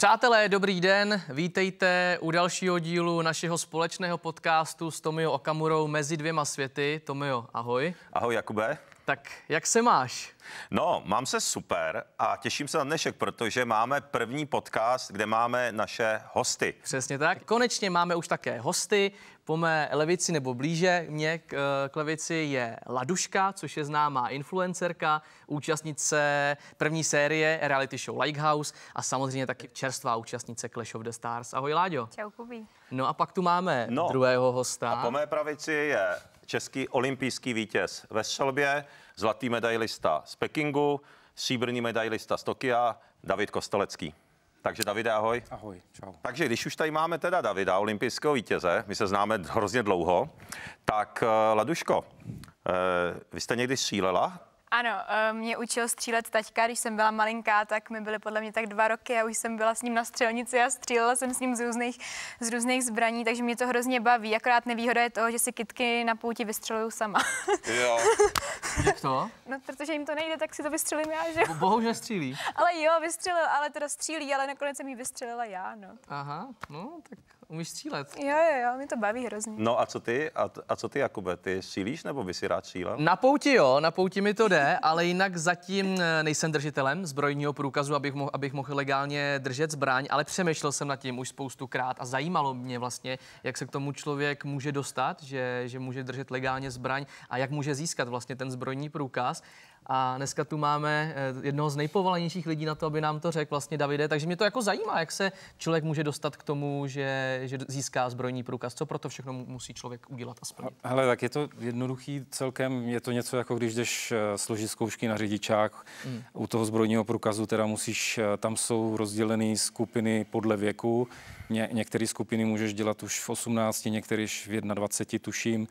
Přátelé, dobrý den, vítejte u dalšího dílu našeho společného podcastu s Tomio Okamurou Mezi dvěma světy. Tomio, ahoj. Ahoj Jakube. Tak jak se máš? No, mám se super a těším se na dnešek, protože máme první podcast, kde máme naše hosty. Přesně tak. Konečně máme už také hosty. Po mé levici nebo blíže mě k, eh, k levici je Laduška, což je známá influencerka, účastnice první série reality show Lighthouse a samozřejmě taky čerstvá účastnice Clash of the Stars. Ahoj Láďo. Čau Kubí. No a pak tu máme no, druhého hosta. A po mé pravici je český olympijský vítěz ve střelbě, zlatý medailista z Pekingu, stříbrný medailista z Tokia, David Kostelecký. Takže Davide, ahoj. Ahoj, čau. Takže když už tady máme teda Davida, olympijského vítěze, my se známe hrozně dlouho, tak eh, Laduško, eh, vy jste někdy střílela, ano, eh, mě učil střílet taťka, když jsem byla malinká, tak mi byly podle mě tak dva roky a už jsem byla s ním na střelnici a střílela jsem s ním z různých, z různých zbraní, takže mě to hrozně baví. Akorát nevýhoda je to, že si kytky na půti vystřeluju sama. Jo. Jak to? No, protože jim to nejde, tak si to vystřelím já, že Bohužel střílí. Ale jo, vystřelil, ale teda střílí, ale nakonec jsem mi vystřelila já, no. Aha, no, tak umíš střílet. Jo, jo, jo, mi to baví hrozně. No a co ty, a, a co ty, Jakube, ty střílíš nebo by si rád střílel? Na pouti jo, na pouti mi to jde, ale jinak zatím eh, nejsem držitelem zbrojního průkazu, abych mohl, abych mohl legálně držet zbraň, ale přemýšlel jsem nad tím už spoustu krát a zajímalo mě vlastně, jak se k tomu člověk může dostat, že, že může držet legálně zbraň a jak může získat vlastně ten zbrojní průkaz. A dneska tu máme eh, jednoho z nejpovolanějších lidí na to, aby nám to řekl vlastně Davide. Takže mě to jako zajímá, jak se člověk může dostat k tomu, že, že získá zbrojní průkaz. Co proto všechno musí člověk udělat a splnit? Hele, tak je to jednoduchý celkem. Je to něco jako když jdeš eh, složit zkoušky na řidičák. Hmm. U toho zbrojního průkazu teda musíš, eh, tam jsou rozdělené skupiny podle věku. Ně, některé skupiny můžeš dělat už v 18, některé v 21, tuším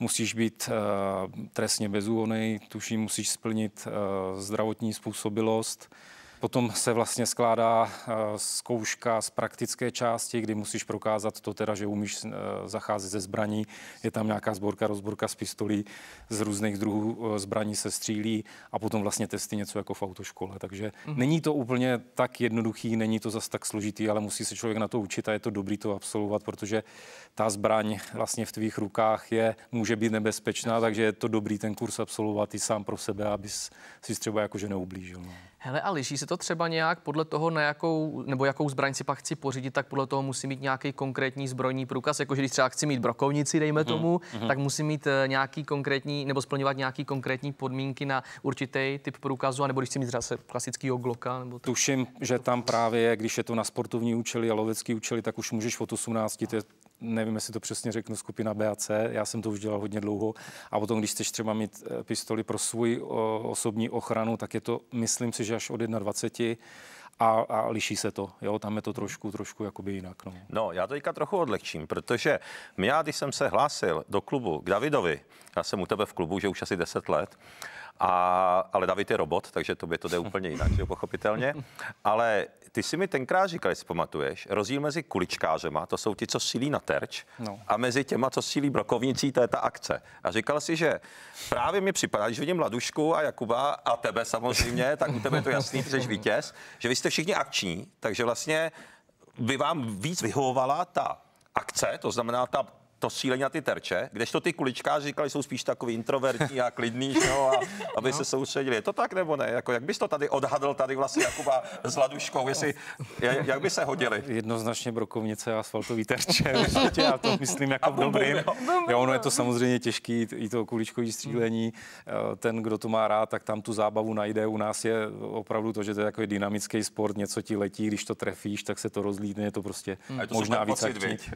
musíš být eh, trestně bezúhonný, tuším, musíš splnit eh, zdravotní způsobilost, Potom se vlastně skládá eh, zkouška z praktické části, kdy musíš prokázat to teda, že umíš eh, zacházet ze zbraní. Je tam nějaká zborka, rozborka z pistolí, z různých druhů eh, zbraní se střílí a potom vlastně testy něco jako v autoškole. Takže mm. není to úplně tak jednoduchý, není to zas tak složitý, ale musí se člověk na to učit a je to dobrý to absolvovat, protože ta zbraň vlastně v tvých rukách je, může být nebezpečná, takže je to dobrý ten kurz absolvovat i sám pro sebe, aby si třeba jakože neublížil. No. Hele, a liší se to třeba nějak podle toho, na jakou, nebo jakou zbraň si pak chci pořídit, tak podle toho musí mít nějaký konkrétní zbrojní průkaz, jakože když třeba chci mít brokovnici, dejme mhm, tomu, mm-hmm. tak musí mít eh, nějaký konkrétní, nebo splňovat nějaký konkrétní podmínky na určitý typ průkazu, nebo když chci mít třeba klasický ogloka. Nebo tak. Tuším, že tam právě, když je to na sportovní účely a lovecký účely, tak už můžeš od 18, to je nevím, jestli to přesně řeknu, skupina BAC, já jsem to už dělal hodně dlouho a potom, když chceš třeba mít eh, pistoli pro svůj osobní ochranu, tak je to, myslím si, že až od 21 a, a liší se to. Jo? Tam je to trošku, trošku jakoby jinak. No. no, já to teďka trochu odlehčím, protože já, když jsem se hlásil do klubu k Davidovi, já jsem u tebe v klubu, že už asi 10 let, a, ale David je robot, takže by to jde úplně jinak, že pochopitelně. Ale ty si mi tenkrát říkal, jestli pamatuješ, rozdíl mezi kuličkářema, to jsou ti, co sílí na terč, no. a mezi těma, co sílí brokovnicí, to je ta akce. A říkal si, že právě mi připadá, když vidím Ladušku a Jakuba a tebe samozřejmě, tak u tebe je to jasný, že jsi vítěz, že vy jste všichni akční, takže vlastně by vám víc vyhovovala ta akce, to znamená ta to sílení na ty terče, kdežto ty kuličkáři říkali, jsou spíš takový introvertní a klidný, no, a aby no. se soustředili. Je to tak nebo ne? Jako, jak bys to tady odhadl tady vlastně Jakuba s Laduškou, jestli, jak by se hodili? Jednoznačně brokovnice a asfaltový terče, určitě, já to myslím jako dobrý. Jo, ono je to samozřejmě těžký, i to kuličkový střílení, eh, ten, kdo to má rád, tak tam tu zábavu najde. U nás je opravdu to, že to je takový dynamický sport, něco ti letí, když to trefíš, tak se to rozlídne, je to prostě hmm. možná víc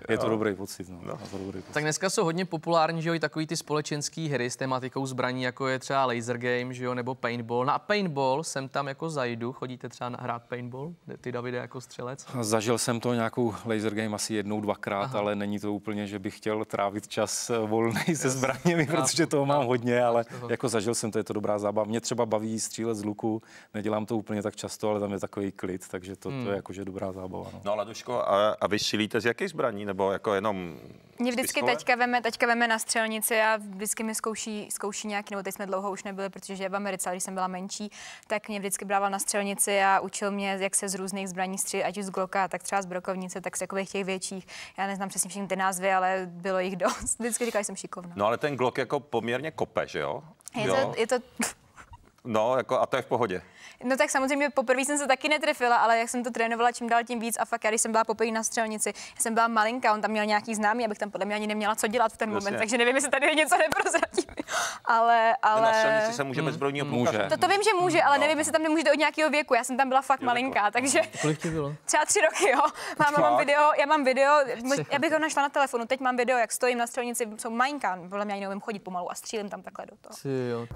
Je to dobrý pocit. No. No kultury. Prostě. Tak dneska jsou hodně populární, že jo, i takový ty společenské hry s tematikou zbraní, jako je třeba laser game, že jo, nebo paintball. Na no paintball jsem tam jako zajdu, chodíte třeba na hrát paintball, ty Davide jako střelec? Zažil jsem to nějakou laser game asi jednou, dvakrát, Aha. ale není to úplně, že bych chtěl trávit čas eh, volný se zbraněmi, protože toho mám hodně, ale jako zažil jsem to, je to dobrá zábava. Mě třeba baví střílet z luku, nedělám to úplně tak často, ale tam je takový klid, takže to, to je hmm. jakože dobrá zábava. No, no Laduško, a, a vy střílíte z jaké zbraní, nebo jako jenom... Mě vždycky teďka veme, teďka veme na střelnici a vždycky mi zkouší, zkouší nějaký, nebo teď jsme dlouho už nebyli, protože je v Americe, když jsem byla menší, tak mě vždycky brával na střelnici a učil mě, jak se z různých zbraní střílí, ať už z Glocka, tak třeba z brokovnice, tak z takových těch větších. Já neznám přesně všechny ty názvy, ale bylo jich dost. Vždycky říkal, že jsem šikovná. No ale ten Glock jako poměrně kope, že jo? Je, jo. To, je to No, jako, a to je v pohodě. No tak samozřejmě poprvé jsem se taky netrefila, ale jak jsem to trénovala čím dál tím víc a fakt, já, když jsem byla poprvé na střelnici, já jsem byla malinká, on tam měl nějaký známý, abych tam podle mě ani neměla co dělat v ten Jasně. moment, takže nevím, jestli tady něco neprozradím. ale, no, ale... Na střelnici se může hmm. bez zbrojního může. To, to, vím, že hmm. může, ale no. nevím, jestli tam nemůžete od nějakého věku. Já jsem tam byla fakt jo, malinká, takže... Kolik ti bylo? Třeba tři roky, jo. Mám, mám video, já mám video, já bych ho našla na telefonu. Teď mám video, jak stojím na střelnici, jsou malinká, podle mě ani nevím chodit pomalu a střílím tam takhle do toho. Ty jo.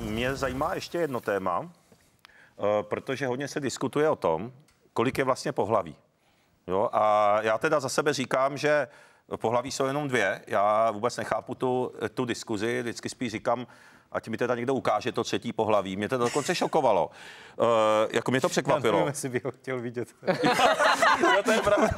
Mě zajímá ještě jedno téma, eh, protože hodně se diskutuje o tom, kolik je vlastně pohlaví. Jo, a já teda za sebe říkám, že pohlaví jsou jenom dvě. Já vůbec nechápu tu, tu diskuzi, vždycky spíš říkám, ať mi teda někdo ukáže to třetí pohlaví. Mě to dokonce šokovalo. Uh, jako mě to překvapilo. Já nevím, jestli bych ho chtěl vidět. no, to je pravda.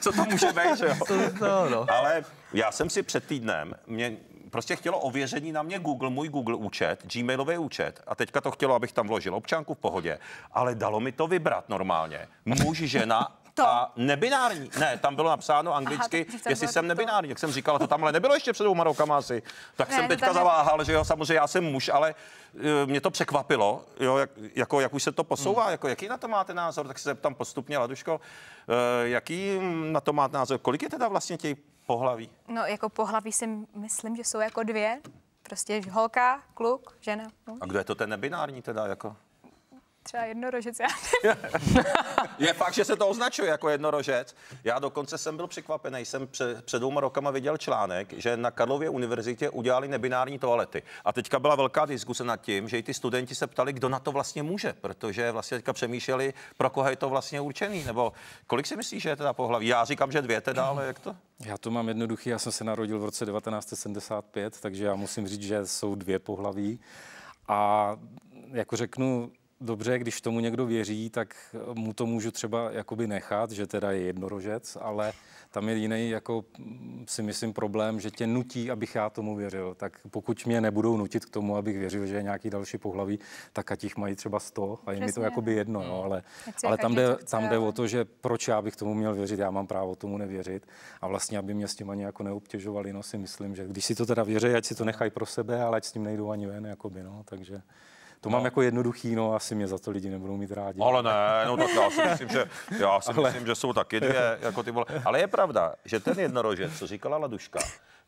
Co to může být, že jo? To, no, no. Ale já jsem si před týdnem, mě prostě chtělo ověření na mě Google, můj Google účet, Gmailový účet. A teďka to chtělo, abych tam vložil občanku v pohodě, ale dalo mi to vybrat normálně. Muž, žena to. A nebinární. Ne, tam bylo napsáno anglicky, Aha, jestli jsem nebinární. To. Jak jsem říkala, to tamhle nebylo ještě před dvouma rokama asi. Tak ne, jsem teďka zaváhal, že jo, samozřejmě já jsem muž, ale uh, mě to překvapilo, jo, jak, jako, jak už se to posouvá, hmm. jako, jaký na to máte názor, tak se tam postupně, Laduško, uh, jaký na to máte názor, kolik je teda vlastně těch Pohlaví. No, jako pohlaví si myslím, že jsou jako dvě. Prostě holka, kluk, žena. Muž. A kdo je to ten nebinární teda jako? Třeba jednorožec, já Je fakt, že se to označuje jako jednorožec. Já dokonce jsem byl překvapený, jsem před, před dvěma rokama viděl článek, že na Karlově univerzitě udělali nebinární toalety. A teďka byla velká diskuse nad tím, že i ty studenti se ptali, kdo na to vlastně může, protože vlastně teďka přemýšleli, pro koho je to vlastně určený, nebo kolik si myslíš, že je teda pohlaví? Já říkám, že dvě teda, ale jak to? Já to mám jednoduchý, já jsem se narodil v roce 1975, takže já musím říct, že jsou dvě pohlaví. A jako řeknu, dobře, když tomu někdo věří, tak eh, mu to můžu třeba jakoby nechat, že teda je jednorožec, ale tam je jiný, jako mm, si myslím, problém, že tě nutí, abych já tomu věřil. Tak pokud mě nebudou nutit k tomu, abych věřil, že je nějaký další pohlaví, tak ať jich mají třeba sto a je mi to jakoby jedno, no, ale, ale tam, jde, tam jde o to, že proč já bych tomu měl věřit, já mám právo tomu nevěřit a vlastně, aby mě s tím ani jako neobtěžovali, no si myslím, že když si to teda věří, ať si to nechají pro sebe, ale ať s tím nejdou ani ven, jakoby, no, takže... To no. mám jako jednoduchý, no asi mě za to lidi nebudou mít rádi. Ale ne, no tak já si myslím, že, já si Ale... myslím, že jsou taky dvě, jako ty vole. Ale je pravda, že ten jednorožec, co říkala Laduška,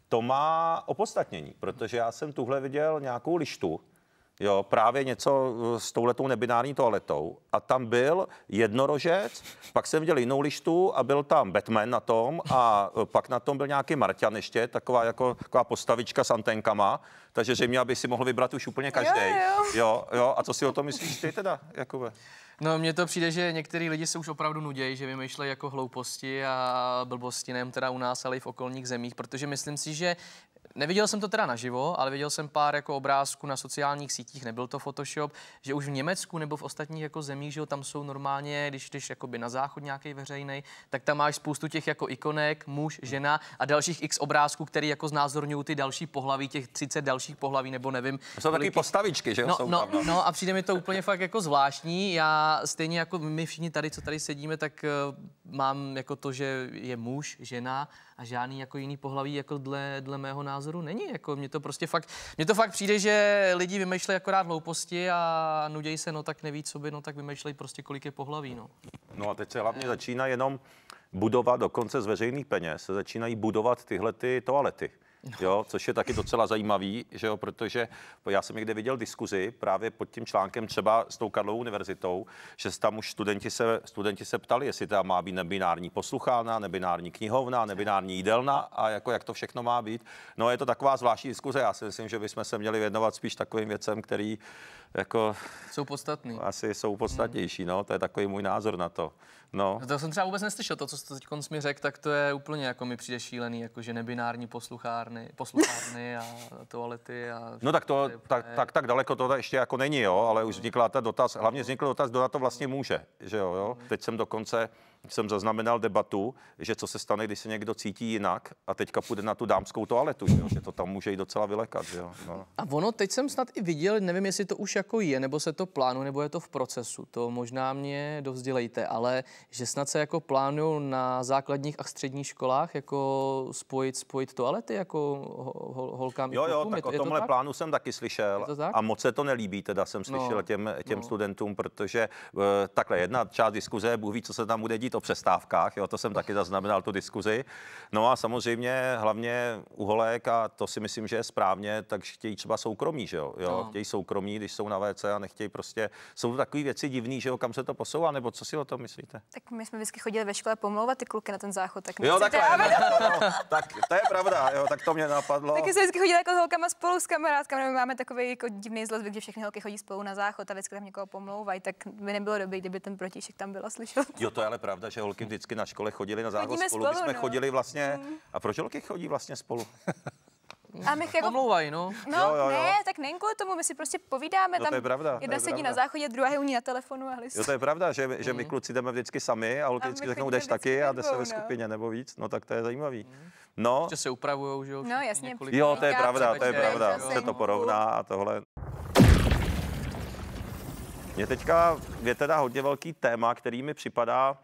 to má opodstatnění, protože já jsem tuhle viděl nějakou lištu, jo, právě něco eh, s touhletou nebinární toaletou. A tam byl jednorožec, pak jsem viděl jinou lištu a byl tam Batman na tom a eh, pak na tom byl nějaký Marťan ještě, taková, jako, taková postavička s antenkama, takže že mě, aby si mohl vybrat už úplně každý. Jo, jo. jo, jo. A co si o tom myslíš ty teda, Jakube? No, mně to přijde, že některý lidi se už opravdu nudějí, že vymýšlejí jako hlouposti a blbosti, nejen teda u nás, ale i v okolních zemích, protože myslím si, že Neviděl jsem to teda naživo, ale viděl jsem pár jako obrázků na sociálních sítích, nebyl to Photoshop, že už v Německu nebo v ostatních jako zemích, že tam jsou normálně, když jdeš jakoby na záchod nějaký veřejný, tak tam máš spoustu těch jako ikonek, muž, žena a dalších x obrázků, které jako znázorňují ty další pohlaví, těch 30 dalších pohlaví, nebo nevím. To jsou kolik... taky postavičky, že jo? No, jsou no, tam, no. no, a přijde mi to úplně fakt jako zvláštní. Já stejně jako my všichni tady, co tady sedíme, tak uh, mám jako to, že je muž, žena, a žádný jako jiný pohlaví jako dle, dle mého názoru není. Jako mě to prostě fakt, mě to fakt přijde, že lidi vymýšlejí akorát hlouposti a nudějí se, no tak neví, co by, no tak vymýšlejí prostě kolik je pohlaví, no. No a teď se hlavně začíná jenom budovat, dokonce z veřejných peněz se začínají budovat tyhle ty toalety. No. Jo, což je taky docela zajímavý, že jo, protože já jsem někde viděl diskuzi právě pod tím článkem třeba s tou Karlovou univerzitou, že tam už studenti se, studenti se ptali, jestli tam má být nebinární posluchána, nebinární knihovna, nebinární jídelna a jako jak to všechno má být. No je to taková zvláštní diskuze, já si myslím, že bychom se měli věnovat spíš takovým věcem, který jako... Jsou podstatný. Asi jsou podstatnější, no, to je takový můj názor na to. No. no. To jsem třeba vůbec neslyšel, to, co jste teď mi řekl, tak to je úplně jako mi přijde šílený, jako že nebinární posluchárny, posluchárny a toalety a... No tak to, tak, tak, tak daleko to ještě jako není, jo, ale už vznikla ta dotaz, hlavně vznikl dotaz, kdo na to vlastně může, že jo, jo. Teď jsem dokonce jsem zaznamenal debatu, že co se stane, když se někdo cítí jinak a teďka půjde na tu dámskou toaletu, že, jo? že to tam může i docela vylekat. Že jo? No. A ono, teď jsem snad i viděl, nevím, jestli to už jako je, nebo se to plánuje, nebo je to v procesu, to možná mě dovzdělejte, ale že snad se jako plánují na základních a středních školách jako spojit, spojit toalety jako hol, holkám Jo, jo, tak je to, o tomhle to tak? plánu jsem taky slyšel to tak? a moc se to nelíbí, teda jsem slyšel no, těm, těm no. studentům, protože uh, takhle jedna část diskuze, Bůh ví, co se tam bude dít chtít o přestávkách, jo, to jsem taky zaznamenal tu diskuzi. No a samozřejmě hlavně holek, a to si myslím, že je správně, tak chtějí třeba soukromí, že jo, jo no. chtějí soukromí, když jsou na WC a nechtějí prostě, jsou to takové věci divné, že jo, kam se to posouvá, nebo co si o tom myslíte? Tak my jsme vždycky chodili ve škole pomlouvat ty kluky na ten záchod, tak jo, takhle, no, no, tak to je pravda, jo, tak to mě napadlo. Taky jsme vždycky chodili jako s holkama spolu s kamarádkami, my máme takový jako divný zlozvyk, že všechny holky chodí spolu na záchod a vždycky tam někoho pomlouvají, tak by nebylo dobré, kdyby ten protišek tam bylo slyšet. Jo, to je ale pravda pravda, že holky vždycky na škole chodily na závod spolu. spolu. My jsme no. chodili vlastně. Mm. A proč holky chodí vlastně spolu? A my jako... Pomlouvaj, no. No, jo, jo, jo. ne, tak není kvůli tomu, my si prostě povídáme. No, tam to je pravda. Jedna je sedí pravda. na záchodě, druhá je u ní na telefonu a Jo, to je pravda, že, že my mm. kluci jdeme vždycky sami a holky a vždycky řeknou, jdeš taky a jde se ve no. skupině nebo víc. No, tak to je zajímavý. Mm. No. Že se upravujou, že jo? No, jasně. Jo, to je pravda, to je pravda. Se to porovná a tohle. Je teďka je teda hodně velký téma, který mi připadá,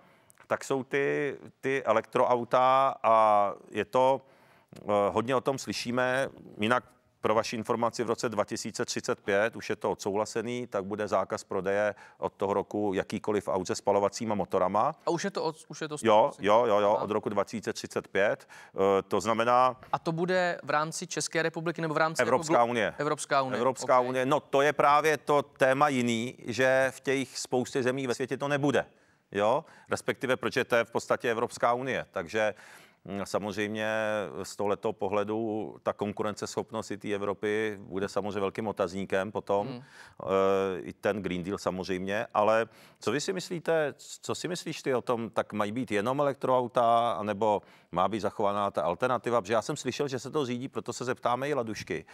tak jsou ty, ty elektroauta a je to, eh, hodně o tom slyšíme, jinak pro vaši informaci v roce 2035, už je to odsouhlasený, tak bude zákaz prodeje od toho roku jakýkoliv aut se spalovacíma motorama. A už je to, od, už je to jo, jo, jo, jo, od roku 2035. Eh, to znamená... A to bude v rámci České republiky nebo v rámci... Evropská jako... unie. Evropská unie. Evropská okay. unie. No to je právě to téma jiný, že v těch spoustě zemí ve světě to nebude jo, respektive proč je to v podstatě Evropská unie. Takže hm, Samozřejmě z tohoto pohledu ta konkurenceschopnost i té Evropy bude samozřejmě velkým otazníkem potom, hmm. e, i ten Green Deal samozřejmě, ale co vy si myslíte, co si myslíš ty o tom, tak mají být jenom elektroauta, anebo má být zachovaná ta alternativa, protože já jsem slyšel, že se to řídí, proto se zeptáme i Ladušky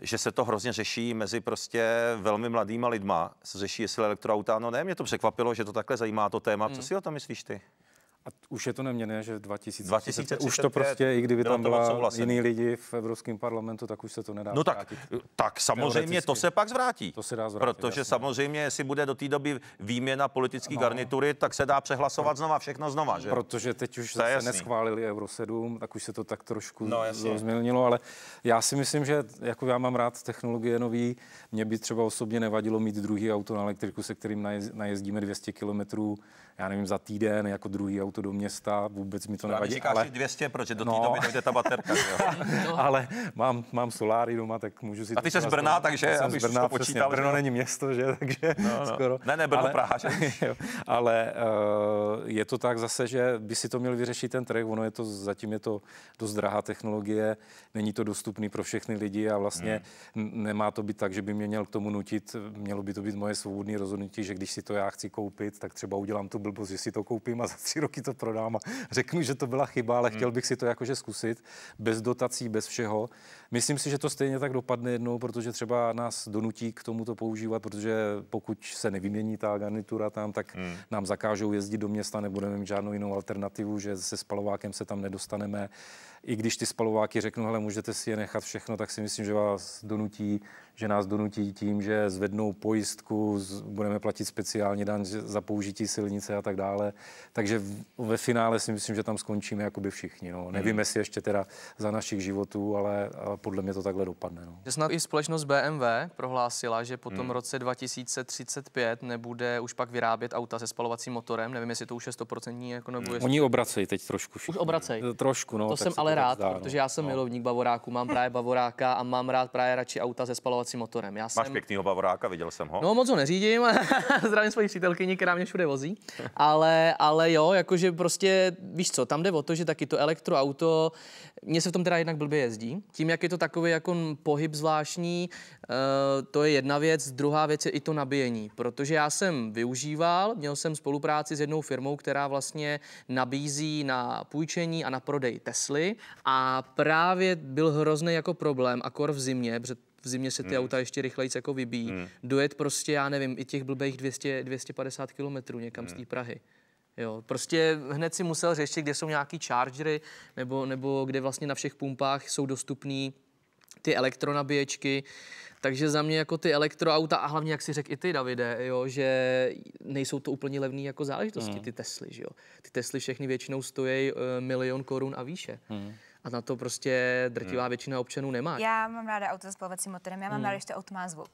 že se to hrozně řeší mezi prostě velmi mladýma lidma. Se řeší, jestli elektroauta, no ne, mě to překvapilo, že to takhle zajímá to téma. Co hmm. si o tom myslíš ty? už je to neměné, že 2000, 2035, už to prostě, i kdyby tam byla jiný lidi v Evropském parlamentu, tak už se to nedá No tak, tak samozřejmě to se pak zvrátí. To se dá zvrátit, Protože jasný. samozřejmě, jestli bude do té doby výměna politické no. garnitury, tak se dá přehlasovat znova, všechno znova, že? Protože teď už se neschválili Euro 7, tak už se to tak trošku no, změnilo, ale já si myslím, že jako já mám rád technologie nový, mě by třeba osobně nevadilo mít druhý auto na elektriku, se kterým najezdíme 200 kilometrů, já nevím, za týden jako druhý auto autu do města, vůbec mi to no, nevadí. Ale... asi 200, protože do té no. doby nejde ta baterka. jo? No. ale mám, mám soláry doma, tak můžu si... A ty jsi z Brna, takže jsem abych z Brna, to počítal. Přesně, Brno není město, že? Takže no, no. skoro. Ne, ne, Brno, ale, Praha, že? ale uh, je to tak zase, že by si to měl vyřešit ten trh, ono je to, zatím je to dost drahá technologie, není to dostupný pro všechny lidi a vlastně hmm. nemá to být tak, že by mě měl k tomu nutit, mělo by to být moje svobodné rozhodnutí, že když si to já chci koupit, tak třeba udělám tu blbost, že si to koupím a za tři roky ti to prodám a řeknu, že to byla chyba, ale hmm. chtěl bych si to jakože zkusit, bez dotací, bez všeho. Myslím si, že to stejně tak dopadne jednou, protože třeba nás donutí k tomu to používat, protože pokud se nevymění ta garnitura tam, tak hmm. nám zakážou jezdit do města, nebudeme mít žádnou jinou alternativu, že se spalovákem se tam nedostaneme i když ty spalováky řeknou, hele, můžete si je nechat všechno, tak si myslím, že vás donutí, že nás donutí tím, že zvednou pojistku, budeme platit speciální daň za použití silnice a tak dále. Takže ve finále si myslím, že tam skončíme jakoby všichni. No. Hmm. Nevím, jestli ještě teda za našich životů, ale, ale podle mě to takhle dopadne. No. Snad i společnost BMW prohlásila, že po tom hmm. roce 2035 nebude už pak vyrábět auta se spalovacím motorem. Nevím, jestli to už je 100% jako nebo hmm. jestli... Oni obracejí teď trošku. Všichni. Už obracejí. Trošku, no. To jsem ale ale rád, zdá, no. protože já jsem no. milovník Bavoráku, mám právě Bavoráka a mám rád právě radši auta se spalovacím motorem. Já jsem... Máš pěknýho Bavoráka, viděl jsem ho. No moc ho neřídím, zdravím svoji přítelkyni, která mě všude vozí, ale, ale jo, jakože prostě, víš co, tam jde o to, že taky to elektroauto, mně se v tom teda jednak blbě jezdí, tím, jak je to takový jako pohyb zvláštní, eh, to je jedna věc, druhá věc je i to nabíjení, protože já jsem využíval, měl jsem spolupráci s jednou firmou, která vlastně nabízí na půjčení a na prodej Tesly a právě byl hrozný jako problém, akor v zimě, protože v zimě se ty hmm. auta ještě rychleji jako vybíjí, hmm. dojet prostě, já nevím, i těch blbých 200, 250 kilometrů někam hmm. z té Prahy. Jo, prostě hned si musel řešit, kde jsou nějaký chargery, nebo, nebo kde vlastně na všech pumpách jsou dostupný ty elektronabíječky. Takže za mě jako ty elektroauta a hlavně, jak si řekl i ty, Davide, jo, že nejsou to úplně levné jako záležitosti, mm. ty Tesly. Že jo. Ty Tesly všechny většinou stojí uh, milion korun a výše. Mm. A na to prostě drtivá hmm. většina občanů nemá. Já mám ráda auto s plovacím motorem, já mám hmm. ráda, že to auto má zvuk.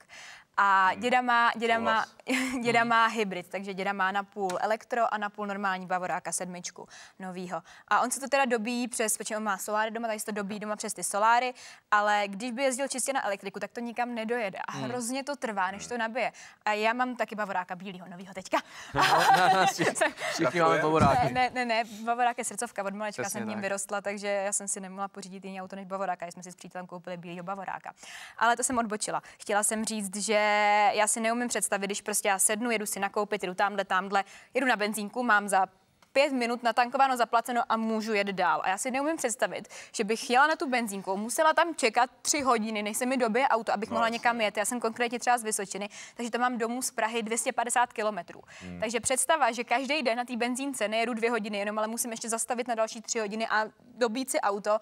A hmm, děda má, děda, má, děda hmm. má hybrid, takže děda má na půl elektro a na půl normální bavoráka sedmičku novýho. A on se to teda dobíjí přes, protože on má soláry doma, tady se to dobíjí doma přes ty soláry, ale když by jezdil čistě na elektriku, tak to nikam nedojede. A hmm. hrozně to trvá, než to nabije. A já mám taky bavoráka bílého novýho teďka. No, no, no, všichni máme bavoráky. Ne, ne, ne, bavorák je srdcovka, od malečka jsem tím vyrostla, takže já jsem si nemohla pořídit jiný auto než bavoráka, jsme si s přítelem koupili bílého bavoráka. Ale to jsem odbočila. Chtěla jsem říct, že já si neumím představit, když prostě já sednu, jedu si nakoupit, jdu tamhle, tamhle, jedu na benzínku, mám za pět minut natankováno, zaplaceno a můžu jet dál. A já si neumím představit, že bych jela na tu benzínku, musela tam čekat tři hodiny, než se mi době auto, abych no, mohla jasný. někam jet. Já jsem konkrétně třeba z Vysočiny, takže to mám domů z Prahy 250 kilometrů. Hmm. Takže představa, že každý den na té benzínce nejedu dvě hodiny jenom, ale musím ještě zastavit na další tři hodiny a dobít si auto,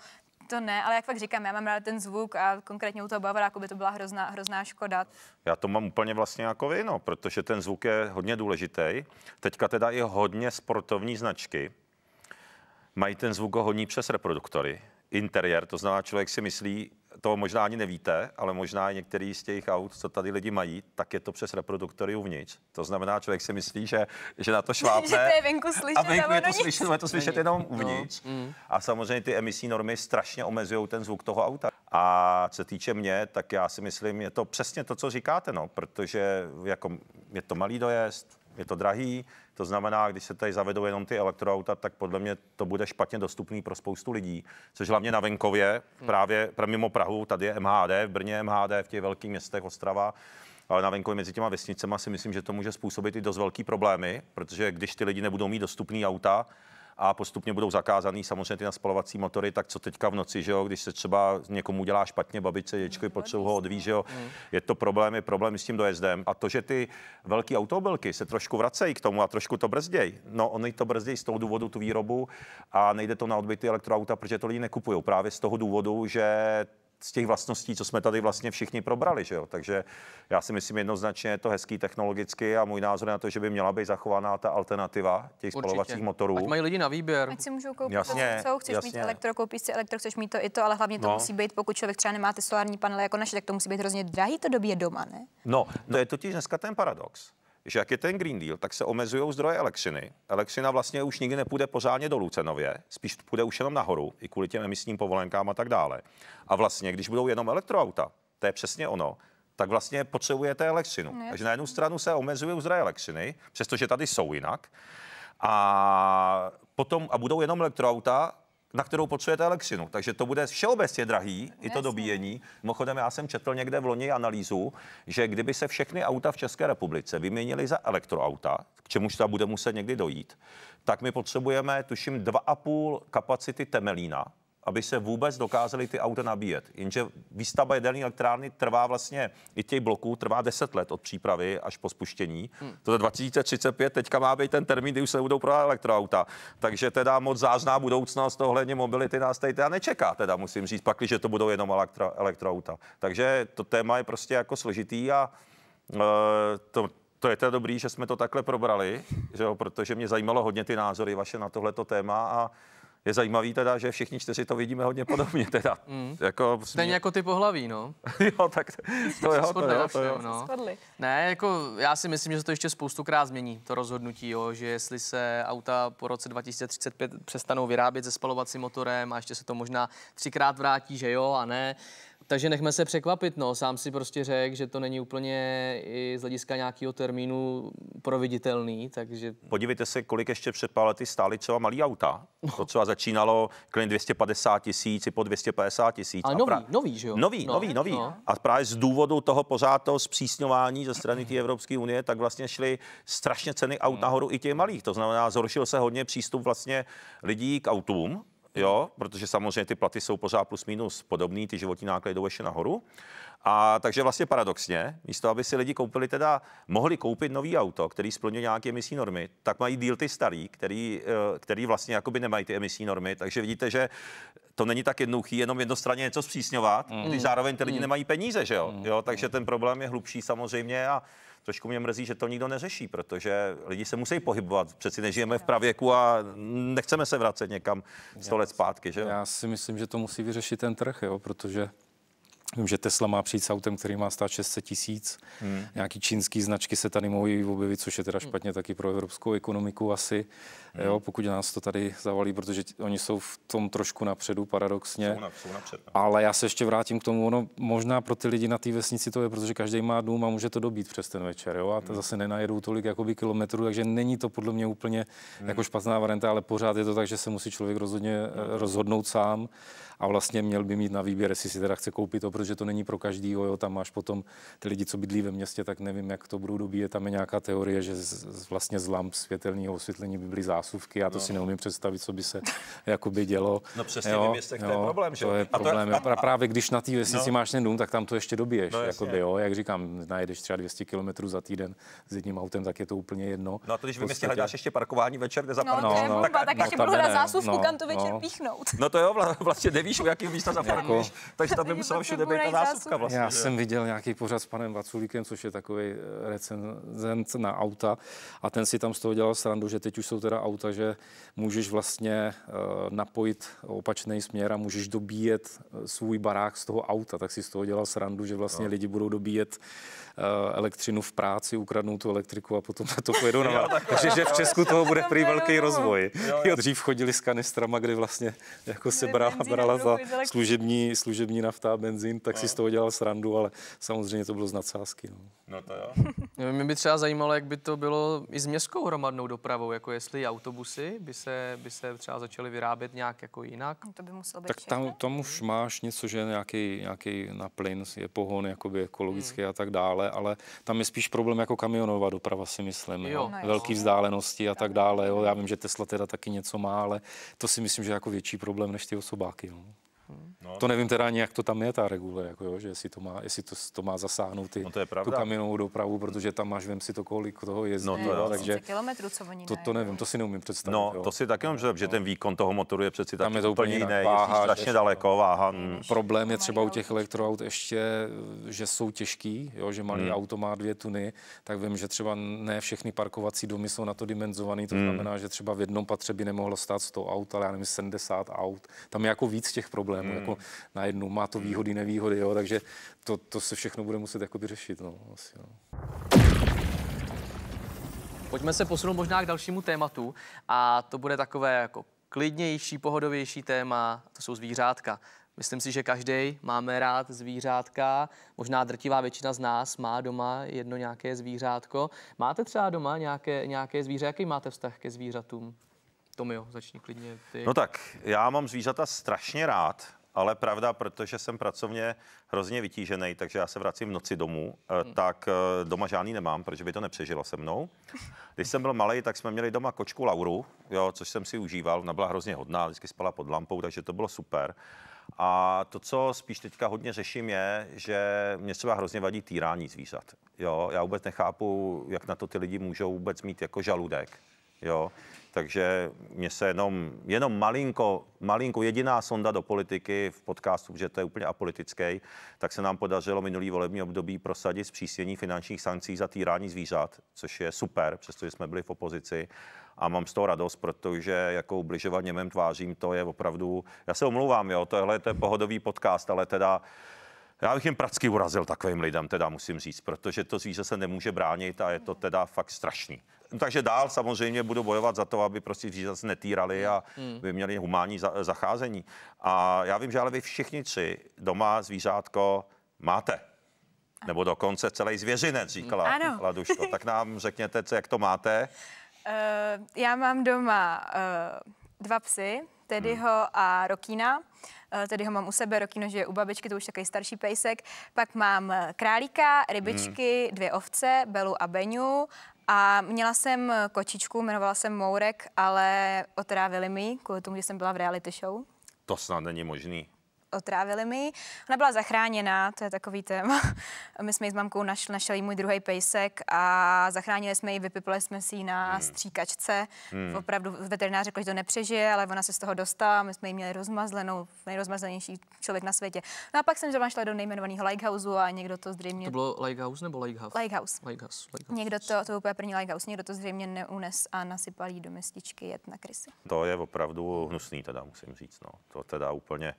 to ne, ale jak fakt říkám, já mám rád ten zvuk a konkrétně u toho Bavaráku jako by to byla hrozná, hrozná škoda. Já to mám úplně vlastně jako vy, no, protože ten zvuk je hodně důležitý. Teďka teda i hodně sportovní značky mají ten zvuk hodně přes reproduktory. Interiér, to znamená, člověk si myslí, to možná ani nevíte, ale možná i některý z těch aut, co tady lidi mají, tak je to přes reproduktory uvnitř. To znamená, člověk si myslí, že, že na to šlápne. že to je venku slyšet, a venku je to no slyšet, je to slyšet no jenom uvnitř. No. Mm. A samozřejmě ty emisní normy strašně omezují ten zvuk toho auta. A co se týče mě, tak já si myslím, je to přesně to, co říkáte, no, protože jako je to malý dojezd, je to drahý, to znamená, když se tady zavedou jenom ty elektroauta, tak podle mě to bude špatně dostupný pro spoustu lidí, což hlavně na venkově, hmm. právě mimo Prahu, tady je MHD, v Brně MHD, v těch velkých městech Ostrava, ale na venkově mezi těma vesnicema si myslím, že to může způsobit i dost velký problémy, protože když ty lidi nebudou mít dostupný auta, a postupně budou zakázaný samozřejmě ty naspalovací motory, tak co teďka v noci, že jo, když se třeba někomu dělá špatně babice, děčkovi no, potřebuje no, ho odví, no. že jo, hmm. je to problém, je problém s tím dojezdem a to, že ty velké automobilky se trošku vracejí k tomu a trošku to brzdějí, no oni to brzdějí z toho důvodu tu výrobu a nejde to na odbyty elektroauta, protože to lidi nekupují právě z toho důvodu, že z těch vlastností, co jsme tady vlastně všichni probrali. Že jo? Takže já si myslím jednoznačně je to hezký technologicky a můj názor na to, že by měla být zachovaná ta alternativa těch spalovacích motorů. Ať mají lidi na výběr. Ať si můžou koupit jasně, to, co chceš jasně. mít elektro, koupíš si elektro, chceš mít to i to, ale hlavně to no. musí být, pokud člověk třeba nemá ty solární panely jako naše, tak to musí být hrozně drahý to době doma, ne? No, to je totiž dneska ten paradox že jak je ten Green Deal, tak se omezují zdroje elektřiny. Elektřina vlastně už nikdy nepůjde pořádně dolů cenově, spíš půjde už jenom nahoru, i kvůli těm emisním povolenkám a tak dále. A vlastně, když budou jenom elektroauta, to je přesně ono, tak vlastně potřebujete elektřinu. Ne. No Takže na jednu stranu se omezují zdroje elektřiny, přestože tady jsou jinak. A potom a budou jenom elektroauta, na kterou potřebujete elektřinu. Takže to bude všeobecně drahý, Jasně. i to dobíjení. Mimochodem, já jsem četl někde v loni analýzu, že kdyby se všechny auta v České republice vyměnily za elektroauta, k čemuž ta bude muset někdy dojít, tak my potřebujeme, tuším, 2,5 kapacity Temelína, aby se vůbec dokázaly ty auta nabíjet. Jenže výstavba jaderné elektrárny trvá vlastně, i těch bloků trvá 10 let od přípravy až po spuštění. Hmm. To 2035 teďka má být ten termín, kdy už se budou prodávat elektroauta. Takže teda moc zázná budoucnost ohledně mobility nás tady teda nečeká, teda musím říct, pak, že to budou jenom elektro, elektroauta. Takže to téma je prostě jako složitý a e, to, to je teda dobrý, že jsme to takhle probrali, že jo, protože mě zajímalo hodně ty názory vaše na tohleto téma a je zajímavý teda, že všichni čtyři to vidíme hodně podobně teda. Mm. Jako, Stejně mě... jako ty pohlaví, no. jo, tak to je to jo, to jo. No. Ne, jako já si myslím, že se to ještě spoustukrát změní, to rozhodnutí, jo, že jestli se auta po roce 2035 přestanou vyrábět se spalovacím motorem a ještě se to možná třikrát vrátí, že jo a ne, takže nechme se překvapit, no. Sám si prostě řekl, že to není úplně i z hlediska nějakého termínu providitelný, takže... Podívejte se, kolik ještě před pár lety stály třeba malý auta. To no. třeba začínalo kolem 250 tisíc i po 250 tisíc. A, a nový, pra... nový, že jo? Nový, no, nový, nový. No. A právě z důvodu toho pořád toho zpřísňování ze strany té Evropské unie, tak vlastně šly strašně ceny aut nahoru i těch malých. To znamená, zhoršil se hodně přístup vlastně lidí k autům, jo, protože samozřejmě ty platy jsou pořád plus minus podobný, ty životní náklady jdou ještě nahoru. A takže vlastně paradoxně, místo aby si lidi koupili teda, mohli koupit nový auto, který splňuje nějaké emisní normy, tak mají díl ty starý, který, eh, který vlastně jakoby nemají ty emisní normy. Takže vidíte, že to není tak jednoduchý, jenom jednostranně něco zpřísňovat, mm. když zároveň ty lidi mm. nemají peníze, že jo? Mm. jo? Takže ten problém je hlubší samozřejmě a trošku mě mrzí, že to nikdo neřeší, protože lidi se musí pohybovat. Přeci nežijeme v pravěku a nechceme se vracet někam 100 let zpátky. Že? Já si myslím, že to musí vyřešit ten trh, jo, protože Vím, že Tesla má přijít s autem, který má stát 600 tisíc. Hmm. Nějaký čínský značky se tady mohou objevit, což je teda hmm. špatně taky pro evropskou ekonomiku asi, hmm. jo, pokud nás to tady zavalí, protože oni jsou v tom trošku napředu paradoxně. Jsou na, jsou napřed, no. Ale já se ještě vrátím k tomu, ono možná pro ty lidi na té vesnici to je, protože každý má dům a může to dobít přes ten večer. Jo, a to hmm. zase nenajedou tolik jakoby kilometrů, takže není to podle mě úplně hmm. jako špatná varianta, ale pořád je to tak, že se musí člověk rozhodně hmm. Eh, rozhodnout sám a vlastně měl by mít na výběr, jestli si teda chce koupit to, protože to není pro každýho, jo, tam máš potom ty lidi, co bydlí ve městě, tak nevím, jak to budou dobíjet, tam je nějaká teorie, že z, vlastně z lamp světelného osvětlení by byly zásuvky, já to no. si neumím představit, co by se jakoby dělo. No přesně jo, ve městech jo, to je problém, že? To je a problém, to je, a, a, právě když na té vesnici no. Si máš ten dům, tak tam to ještě dobiješ, no, jakoby, jo, jak říkám, najedeš třeba 200 km za týden s jedním autem, tak je to úplně jedno. No a to, když ve městě hledáš ještě parkování večer, kde zaparkuješ, no, no, no, no, tak, no, tak, no, tak, tak, tak, tak, tak, no, tak, tak, tak, no. tak, No tak, tak, tak, tak nevíš, o jakých místa zafarmuješ, jako... takže tam by musela jako všude být ta zásuvka vlastně. Já že? jsem viděl nějaký pořad s panem Vaculíkem, což je takový eh, recenzent na auta a ten si tam z toho dělal srandu, že teď už jsou teda auta, že můžeš vlastně eh, napojit opačný směr a můžeš dobíjet eh, svůj barák z toho auta, tak si z toho dělal srandu, že vlastně no. lidi budou dobíjet Eh, elektřinu v práci, ukradnou tu elektriku a potom na to pojedou na vás. Takže že v Česku toho bude prý velký rozvoj. Jo, jo. Dřív chodili s kanistrama, kdy vlastně jako se brala, brala za služební, služební nafta a benzín, tak si z toho dělal srandu, ale samozřejmě to bylo z nadsázky. No. No to jo. Mě by třeba zajímalo, jak by to bylo i s městskou hromadnou dopravou, jako jestli autobusy by se, by se třeba začaly vyrábět nějak jako jinak. to by muselo být Tak tam, tam už mhm. máš něco, že nějaký, nějaký na plyn je pohon jakoby ekologický hmm. a tak dále, ale tam je spíš problém jako kamionová doprava, si myslím. Jo. Jo. No, Velký vzdálenosti a tak dále. Jo. Já vím, že Tesla teda taky něco má, ale to si myslím, že je jako větší problém než ty osobáky. No. No, to nevím teda ani, jak to tam je, ta regule, jako jo, že jestli to má, jestli to, to má zasáhnout ty, no to je tu kamionovou dopravu, protože tam máš, vím si to, kolik toho jezdí. No, to, jo, takže kilometrů, co oni to, to nevím, to si neumím představit. No, jo. to si taky nemůžu, no. že ten výkon toho motoru je přeci tam taky je to úplně jiný, váha, strašně ještě, daleko, váha. Mm. mm. Problém je třeba u těch elektroaut ještě, že jsou těžký, jo, že malý mm. auto má dvě tuny, tak vím, že třeba ne všechny parkovací domy jsou na to dimenzovaný, to mm. znamená, že třeba v jednom patře by nemohlo stát 100 aut, ale já nevím, 70 aut. Tam je jako víc těch problémů problémů. Hmm. Jako najednou má to hmm. výhody, nevýhody, jo, takže to, to se všechno bude muset jakoby řešit. No, asi, no. Pojďme se posunout možná k dalšímu tématu a to bude takové jako klidnější, pohodovější téma, to jsou zvířátka. Myslím si, že každý máme rád zvířátka. Možná drtivá většina z nás má doma jedno nějaké zvířátko. Máte třeba doma nějaké, nějaké zvíře? Jaký máte vztah ke zvířatům? Tomio, začni klidně ty. No tak, já mám zvířata strašně rád, ale pravda, protože jsem pracovně hrozně vytížený, takže já se vracím v noci domů, eh, hmm. tak eh, doma žádný nemám, protože by to nepřežilo se mnou. Když jsem byl malý, tak jsme měli doma kočku Lauru, jo, což jsem si užíval. Ona byla hrozně hodná, vždycky spala pod lampou, takže to bylo super. A to, co spíš teďka hodně řeším, je, že mě třeba hrozně vadí týrání zvířat. Jo, já vůbec nechápu, jak na to ty lidi můžou vůbec mít jako žaludek. Jo, takže mě se jenom, jenom malinko, malinko jediná sonda do politiky v podcastu, že to je úplně apolitický, tak se nám podařilo minulý volební období prosadit zpřísnění finančních sankcí za týrání zvířat, což je super, přestože jsme byli v opozici a mám z toho radost, protože jako ubližovat němem tvářím, to je opravdu, já se omlouvám, jo, tohle to je pohodový podcast, ale teda já bych jim pracky urazil takovým lidem, teda musím říct, protože to zvíře se nemůže bránit a je to teda fakt strašný. No, takže dál samozřejmě budu bojovat za to, aby prostě zvířata netýrali a hmm. by měli humánní za, zacházení. A já vím, že ale vy všichni tři doma zvířátko máte nebo dokonce celý zvěřinec, říkala hmm. ano. Laduško. Tak nám řekněte, co, jak to máte. Uh, já mám doma uh, dva psy, Tedyho hmm. a Rokína. Eh, Tedy ho mám u sebe, Rokino žije u babičky, to už takový starší pejsek. Pak mám králíka, rybičky, hmm. dvě ovce, Belu a Beňu a měla jsem kočičku, jmenovala jsem Mourek, ale otrávili mi kvůli tomu, že jsem byla v reality show. To snad není možný otrávili mi. Ona byla zachráněna, to je takový téma. My jsme ji s mamkou našli, našli můj druhý pejsek a zachránili jsme ji, vypipili jsme si ji na hmm. stříkačce. Hmm. Opravdu veterinář řekl, že to nepřežije, ale ona se z toho dostala, my jsme ji měli rozmazlenou, nejrozmazlenější člověk na světě. No a pak jsem zrovna šla do nejmenovaného Lighthouse a někdo to zřejmě... To bylo Lighthouse nebo Lighthouse? Lighthouse. Lighthouse. Lighthouse. Někdo to, to byl úplně první Lighthouse, někdo to zřejmě neunes a nasypal do mističky jet na krysy. To je opravdu hnusný teda, musím říct. No. To teda úplně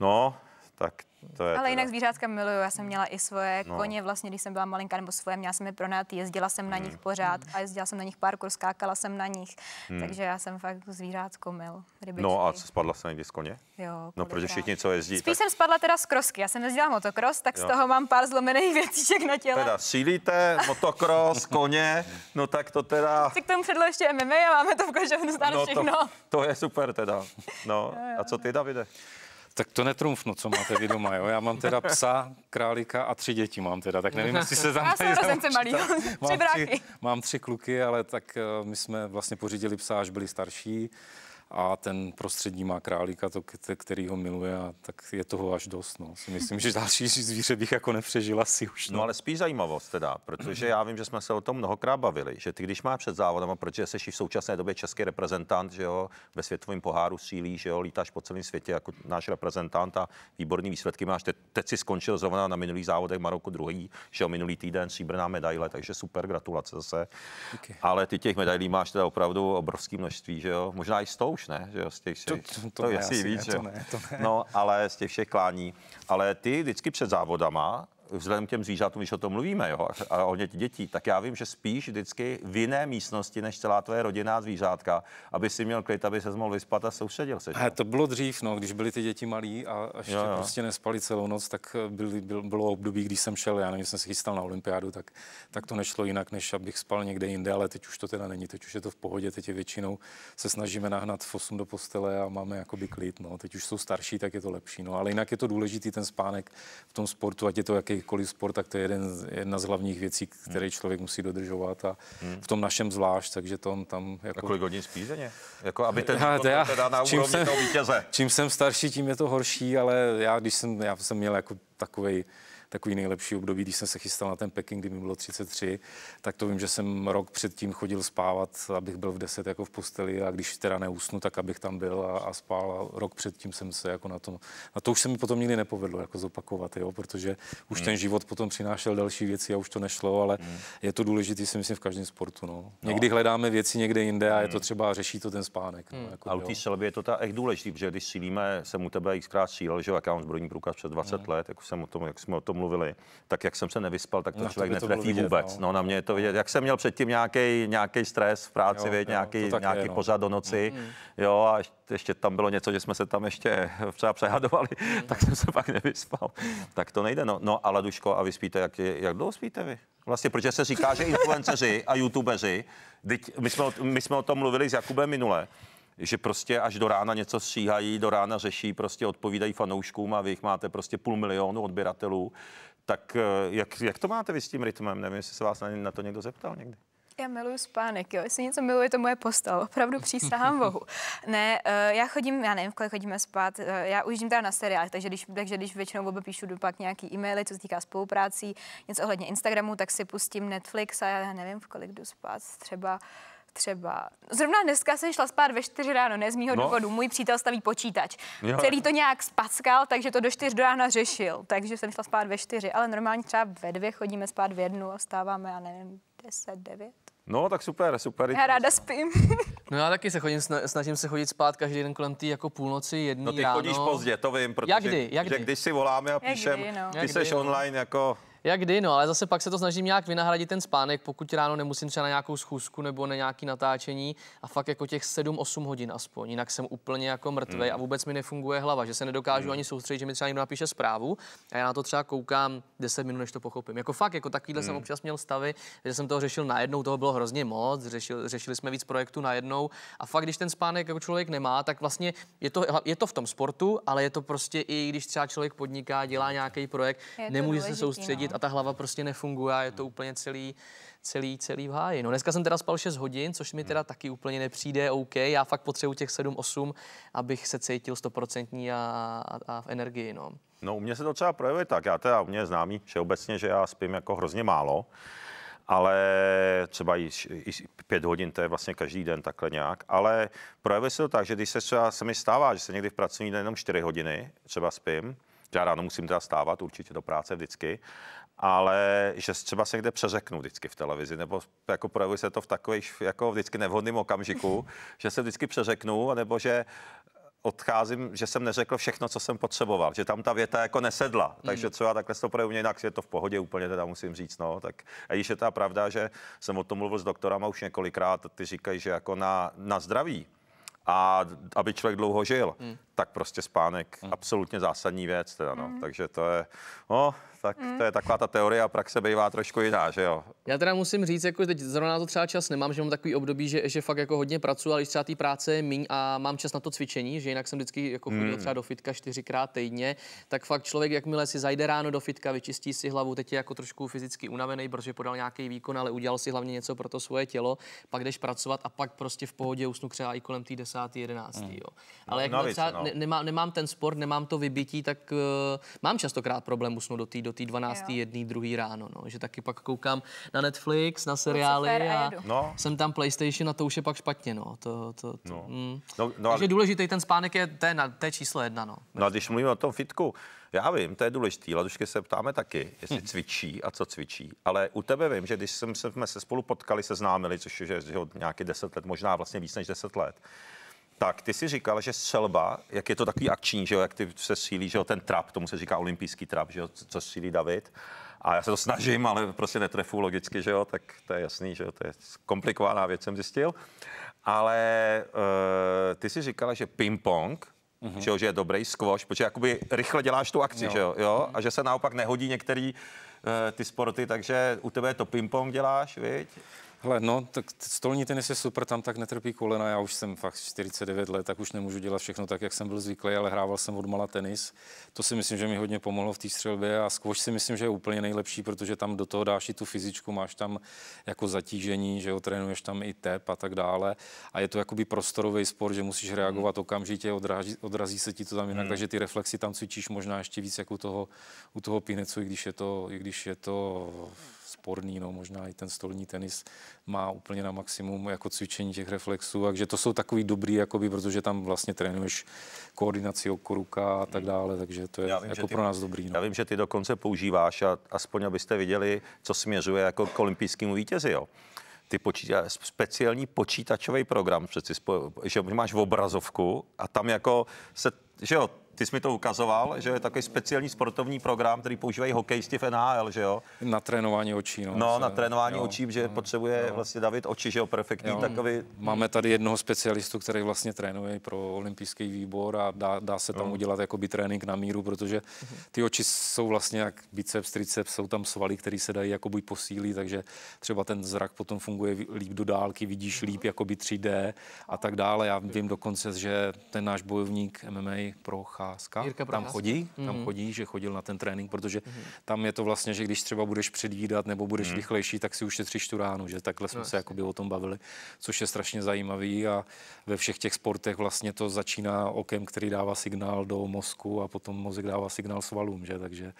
No, tak to je Ale teda... jinak zvířátka miluju, já jsem měla i svoje no. koně vlastně, když jsem byla malinká, nebo svoje, měla jsem je pronát, jezdila jsem na hmm. nich pořád a jezdila jsem na nich parkour, skákala jsem na nich, hmm. takže já jsem fakt zvířátko mil, rybičky. No a co, spadla jsem někdy z koně? Jo. No, protože všichni, co jezdí. Spíš tak... jsem spadla teda z krosky, já jsem jezdila motokros, tak jo. z toho mám pár zlomených věcíček na těle. Teda sílíte, motokros, koně, no tak to teda... Tak tomu předlo ještě MMA a máme to v kožovnu no, všechno. To, to, je super teda. No, a co ty, Davide? Tak to netrumfnu, co máte vy doma, jo? Já mám teda psa, králika a tři děti mám teda, tak nevím, jestli se tam... Já jsem rozence malý, mám tři, mám tři kluky, ale tak eh, my jsme vlastně pořídili psa, až byli starší a ten prostřední má králíka, to, který ho miluje a tak je toho až dost. No. Si myslím, že další zvíře bych jako nepřežila si už. No, no ale spíš zajímavost teda, protože já vím, že jsme se o tom mnohokrát bavili, že ty když má před závodem, protože jsi v současné době český reprezentant, že jo, ve světovém poháru střílí, že jo, lítáš po celém světě jako náš reprezentant a výborný výsledky máš. Te, teď si skončil zrovna na minulých závodech Maroku druhý, že jo, minulý týden stříbrná medaile, takže super, gratulace zase. Okay. Ale ty těch medailí máš teda opravdu obrovské množství, že jo, možná i stou už ne, že jo, z těch všech, to, to, to, to ne, jasný, ne, víc, ne, to ne, to ne. No, ale z těch všech klání. Ale ty vždycky před závodama vzhledem k těm zvířatům, když o tom mluvíme, jo, a o dětí, tak já vím, že spíš vždycky v jiné místnosti než celá tvoje rodinná zvířátka, aby si měl klid, aby se mohl vyspat a soustředil se. to bylo dřív, no, když byly ty děti malí a ještě jo, jo. prostě nespali celou noc, tak byly, byl, bylo období, když jsem šel, já nevím, jsem se chystal na olympiádu, tak, tak to nešlo jinak, než abych spal někde jinde, ale teď už to teda není, teď už je to v pohodě, teď je většinou se snažíme nahnat v 8 do postele a máme jakoby klid, no. teď už jsou starší, tak je to lepší, no. ale jinak je to důležitý ten spánek v tom sportu, ať je to jaký jakýkoliv sport, tak to je jeden, jedna z hlavních věcí, které hmm. člověk musí dodržovat a hmm. v tom našem zvlášť, takže on tam jako... A kolik hodin spíš Jako aby ten já, já, teda na čím jsem, toho vítěze. Čím jsem starší, tím je to horší, ale já, když jsem, já jsem měl jako takovej takový nejlepší období, když jsem se chystal na ten Peking, kdy mi bylo 33, tak to vím, že jsem rok předtím chodil spávat, abych byl v 10 jako v posteli a když teda neusnu, tak abych tam byl a, a spál. A rok předtím jsem se jako na tom, a to už se mi potom nikdy nepovedlo jako zopakovat, jo, protože už hmm. ten život potom přinášel další věci a už to nešlo, ale hmm. je to důležité, si myslím, v každém sportu. No. no. Někdy hledáme věci někde jinde a je to hmm. třeba, řeší to ten spánek. No, hmm. No, jako, a u té je to ta echt důležitý, protože když sílíme, jsem u tebe xkrát sílil, že jak já mám zbrojní průkaz před 20 hmm. let, jako jsem o tom, jak jsme o tom domluvili, tak jak jsem se nevyspal, tak to na no, člověk to netrefí vidět, vůbec. No. no. na mě je to vidět. Jak jsem měl předtím nějaký stres v práci, jo, jo, nějaký, nějaký je, no. pořád do noci, mm. jo, a ještě tam bylo něco, že jsme se tam ještě třeba přehadovali, mm. tak jsem se pak nevyspal. Tak to nejde, no, no ale Duško, a vy spíte, jak, jak dlouho spíte vy? Vlastně, protože se říká, že influenceři a youtubeři, my jsme, my jsme o tom mluvili s Jakubem minule, že prostě až do rána něco stříhají, do rána řeší, prostě odpovídají fanouškům a vy jich máte prostě půl milionu odběratelů. Tak eh, jak, jak to máte vy s tím rytmem? Nevím, jestli se vás na, na to někdo zeptal někdy. Já miluji spánek, jo. Jestli něco miluji, je to moje postel. Opravdu přísahám Bohu. Ne, eh, já chodím, já nevím, kolik chodíme spát. Eh, já ujíždím teda na seriálech, takže když, takže když většinou píšu pak nějaký e-maily, co se týká spoluprácí, něco ohledně Instagramu, tak si pustím Netflix a já nevím, v kolik jdu spát. Třeba třeba. Zrovna dneska jsem šla spát ve 4 ráno, ne z mýho no. důvodu. Můj přítel staví počítač. Jo. Celý to nějak spackal, takže to do 4 do rána řešil. Takže jsem šla spát ve 4, ale normálně třeba ve 2 chodíme spát v 1 a stáváme, já nevím, 10, 9. No, tak super, super. Já ráda spím. No já taky se chodím, snažím se chodit spát každý den kolem tý jako půlnoci, jedný ráno. No ty ráno. chodíš pozdě, to vím, protože jak kdy, jak kdy? Že když si voláme a píšem, jak kdy, no. ty jak seš kdy, online no. jako jak kdy, no, ale zase pak se to snažím nějak vynahradit ten spánek, pokud ráno nemusím třeba na nějakou schůzku nebo na nějaké natáčení a fakt jako těch 7-8 hodin aspoň, jinak jsem úplně jako mrtvý mm. a vůbec mi nefunguje hlava, že se nedokážu mm. ani soustředit, že mi třeba někdo napíše zprávu a já na to třeba koukám 10 minut, než to pochopím. Jako fakt, jako takovýhle mm. jsem hmm. občas měl stavy, že jsem toho řešil najednou, toho bylo hrozně moc, řešil, řešili jsme víc projektů najednou a fakt, když ten spánek jako člověk nemá, tak vlastně je to, je to v tom sportu, ale je to prostě i když třeba člověk podniká, dělá nějaký projekt, nemůže se no. soustředit soustředit a ta hlava prostě nefunguje a je to úplně celý, celý, celý v háji. No dneska jsem teda spal 6 hodin, což mi teda hmm. taky úplně nepřijde OK. Já fakt potřebuji těch 7-8, abych se cítil stoprocentní a, a, a v energii. No. no u mě se to třeba projevuje tak, já teda u mě je známý všeobecně, že já spím jako hrozně málo, ale třeba i, i pět hodin, to je vlastně každý den takhle nějak, ale projevuje se to tak, že když se třeba se mi stává, že se někdy v pracovní den jenom 4 hodiny třeba spím, já ráno musím teda stávat, určitě do práce vždycky, ale že třeba se někde přeřeknu vždycky v televizi, nebo jako projevuje se to v takových jako vždycky nevhodným okamžiku, že se vždycky přeřeknu, nebo že odcházím, že jsem neřekl všechno, co jsem potřeboval, že tam ta věta jako nesedla, mm. takže třeba takhle se to projevuje jinak, je to v pohodě úplně, teda musím říct, no, tak a když je ta pravda, že jsem o tom mluvil s doktorama už několikrát, ty říkají, že jako na, na zdraví, a aby člověk dlouho žil, hmm. tak prostě spánek hmm. absolutně zásadní věc. Teda, no. hmm. Takže to je, no, tak mm. to je taková ta teorie a praxe bývá trošku jiná, že jo? Já teda musím říct, jako teď zrovna na to třeba čas nemám, že mám takový období, že, že fakt jako hodně pracuji, ale když třeba té práce je míň a mám čas na to cvičení, že jinak jsem vždycky jako chodil mm. třeba do fitka čtyřikrát týdně, tak fakt člověk, jakmile si zajde ráno do fitka, vyčistí si hlavu, teď je jako trošku fyzicky unavený, protože podal nějaký výkon, ale udělal si hlavně něco pro to svoje tělo, pak jdeš pracovat a pak prostě v pohodě usnu třeba i kolem tý 10. 11. Mm. Jo. Ale jak no, navíc, třeba no. ne, nemám, nemám ten sport, nemám to vybití, tak uh, mám častokrát problém usnout do té do té 12. Jo. jedný, druhý ráno, no. že taky pak koukám na Netflix, na seriály no, a, a no. jsem tam PlayStation a to už je pak špatně, no. To, to, to, no. Mm. No, no, Takže ale... důležitý ten spánek je té, na, té číslo jedna, no. No a když mluvíme o tom fitku, já vím, to je důležité. Ladušky se ptáme taky, jestli cvičí a co cvičí. Ale u tebe vím, že když jsme se spolu potkali, seznámili, což je že nějaký deset let, možná vlastně víc než deset let, tak, ty si říkal, že střelba, jak je to takový akční, že jo, jak ty se sílí, že jo, ten trap, tomu se říká olympijský trap, že jo, co sílí David. A já se to snažím, ale prostě netrefu logicky, že jo, tak to je jasný, že jo, to je komplikovaná věc, jsem zjistil. Ale uh, ty si říkala, že ping-pong, mm-hmm. že, jo, že je dobrý squash, protože jakoby rychle děláš tu akci, jo. že jo, jo, mhm. a že se naopak nehodí některý uh, ty sporty, takže u tebe to ping-pong děláš, viď? Hele, no, tak stolní tenis je super, tam tak netrpí kolena. Já už jsem fakt 49 let, tak už nemůžu dělat všechno tak, jak jsem byl zvyklý, ale hrával jsem odmala tenis. To si myslím, že mi hodně pomohlo v té střelbě a skvoš si myslím, že je úplně nejlepší, protože tam do toho dáš i tu fyzičku, máš tam jako zatížení, že jo, trénuješ tam i tep a tak dále. A je to jakoby prostorový sport, že musíš mhm. reagovat hmm. okamžitě, odrazí, odrazí se ti to tam jinak, hmm. takže ty reflexy tam cvičíš možná ještě víc jako u toho, u toho pínecu, i když je to, i když je to sporný, no možná i ten stolní tenis má úplně na maximum jako cvičení těch reflexů, takže to jsou takový dobrý, jakoby, protože tam vlastně trénuješ koordinaci ruka a tak hmm. dále, takže to je vím, jako ty, pro nás dobrý. No. Já vím, že ty dokonce používáš, a aspoň abyste viděli, co směřuje jako k olympijskému vítězi, jo? ty počíta, speciální počítačový program, přeci, že máš v obrazovku a tam jako se, že jo, ty jsi mi to ukazoval, že je takový speciální sportovní program, který používají hokejisti v NHL, že jo? Na trénování očí, no. No, se, na trénování jo, očí, že jo, potřebuje jo. vlastně David oči, že jo, perfektní jo. takový. Máme tady jednoho specialistu, který vlastně trénuje pro olympijský výbor a dá, dá se tam jo. udělat jakoby trénink na míru, protože mhm. ty oči jsou vlastně jak biceps, triceps, jsou tam svaly, které se dají jakoby posílit, takže třeba ten zrak potom funguje líp do dálky, vidíš mhm. líp jakoby 3D a tak dále. Já vím dokonce, že ten náš bojovník MMA prochá. Procházka, Jirka Procházka. tam chodí, mm-hmm. tam chodí, že chodil na ten trénink, protože mm-hmm. tam je to vlastně, že když třeba budeš předvídat nebo budeš mm-hmm. rychlejší, tak si ušetříš tu ránu, že takhle jsme no, se jako o tom bavili, což je strašně zajímavý a ve všech těch sportech vlastně to začíná okem, který dává signál do mozku a potom mozek dává signál svalům, že takže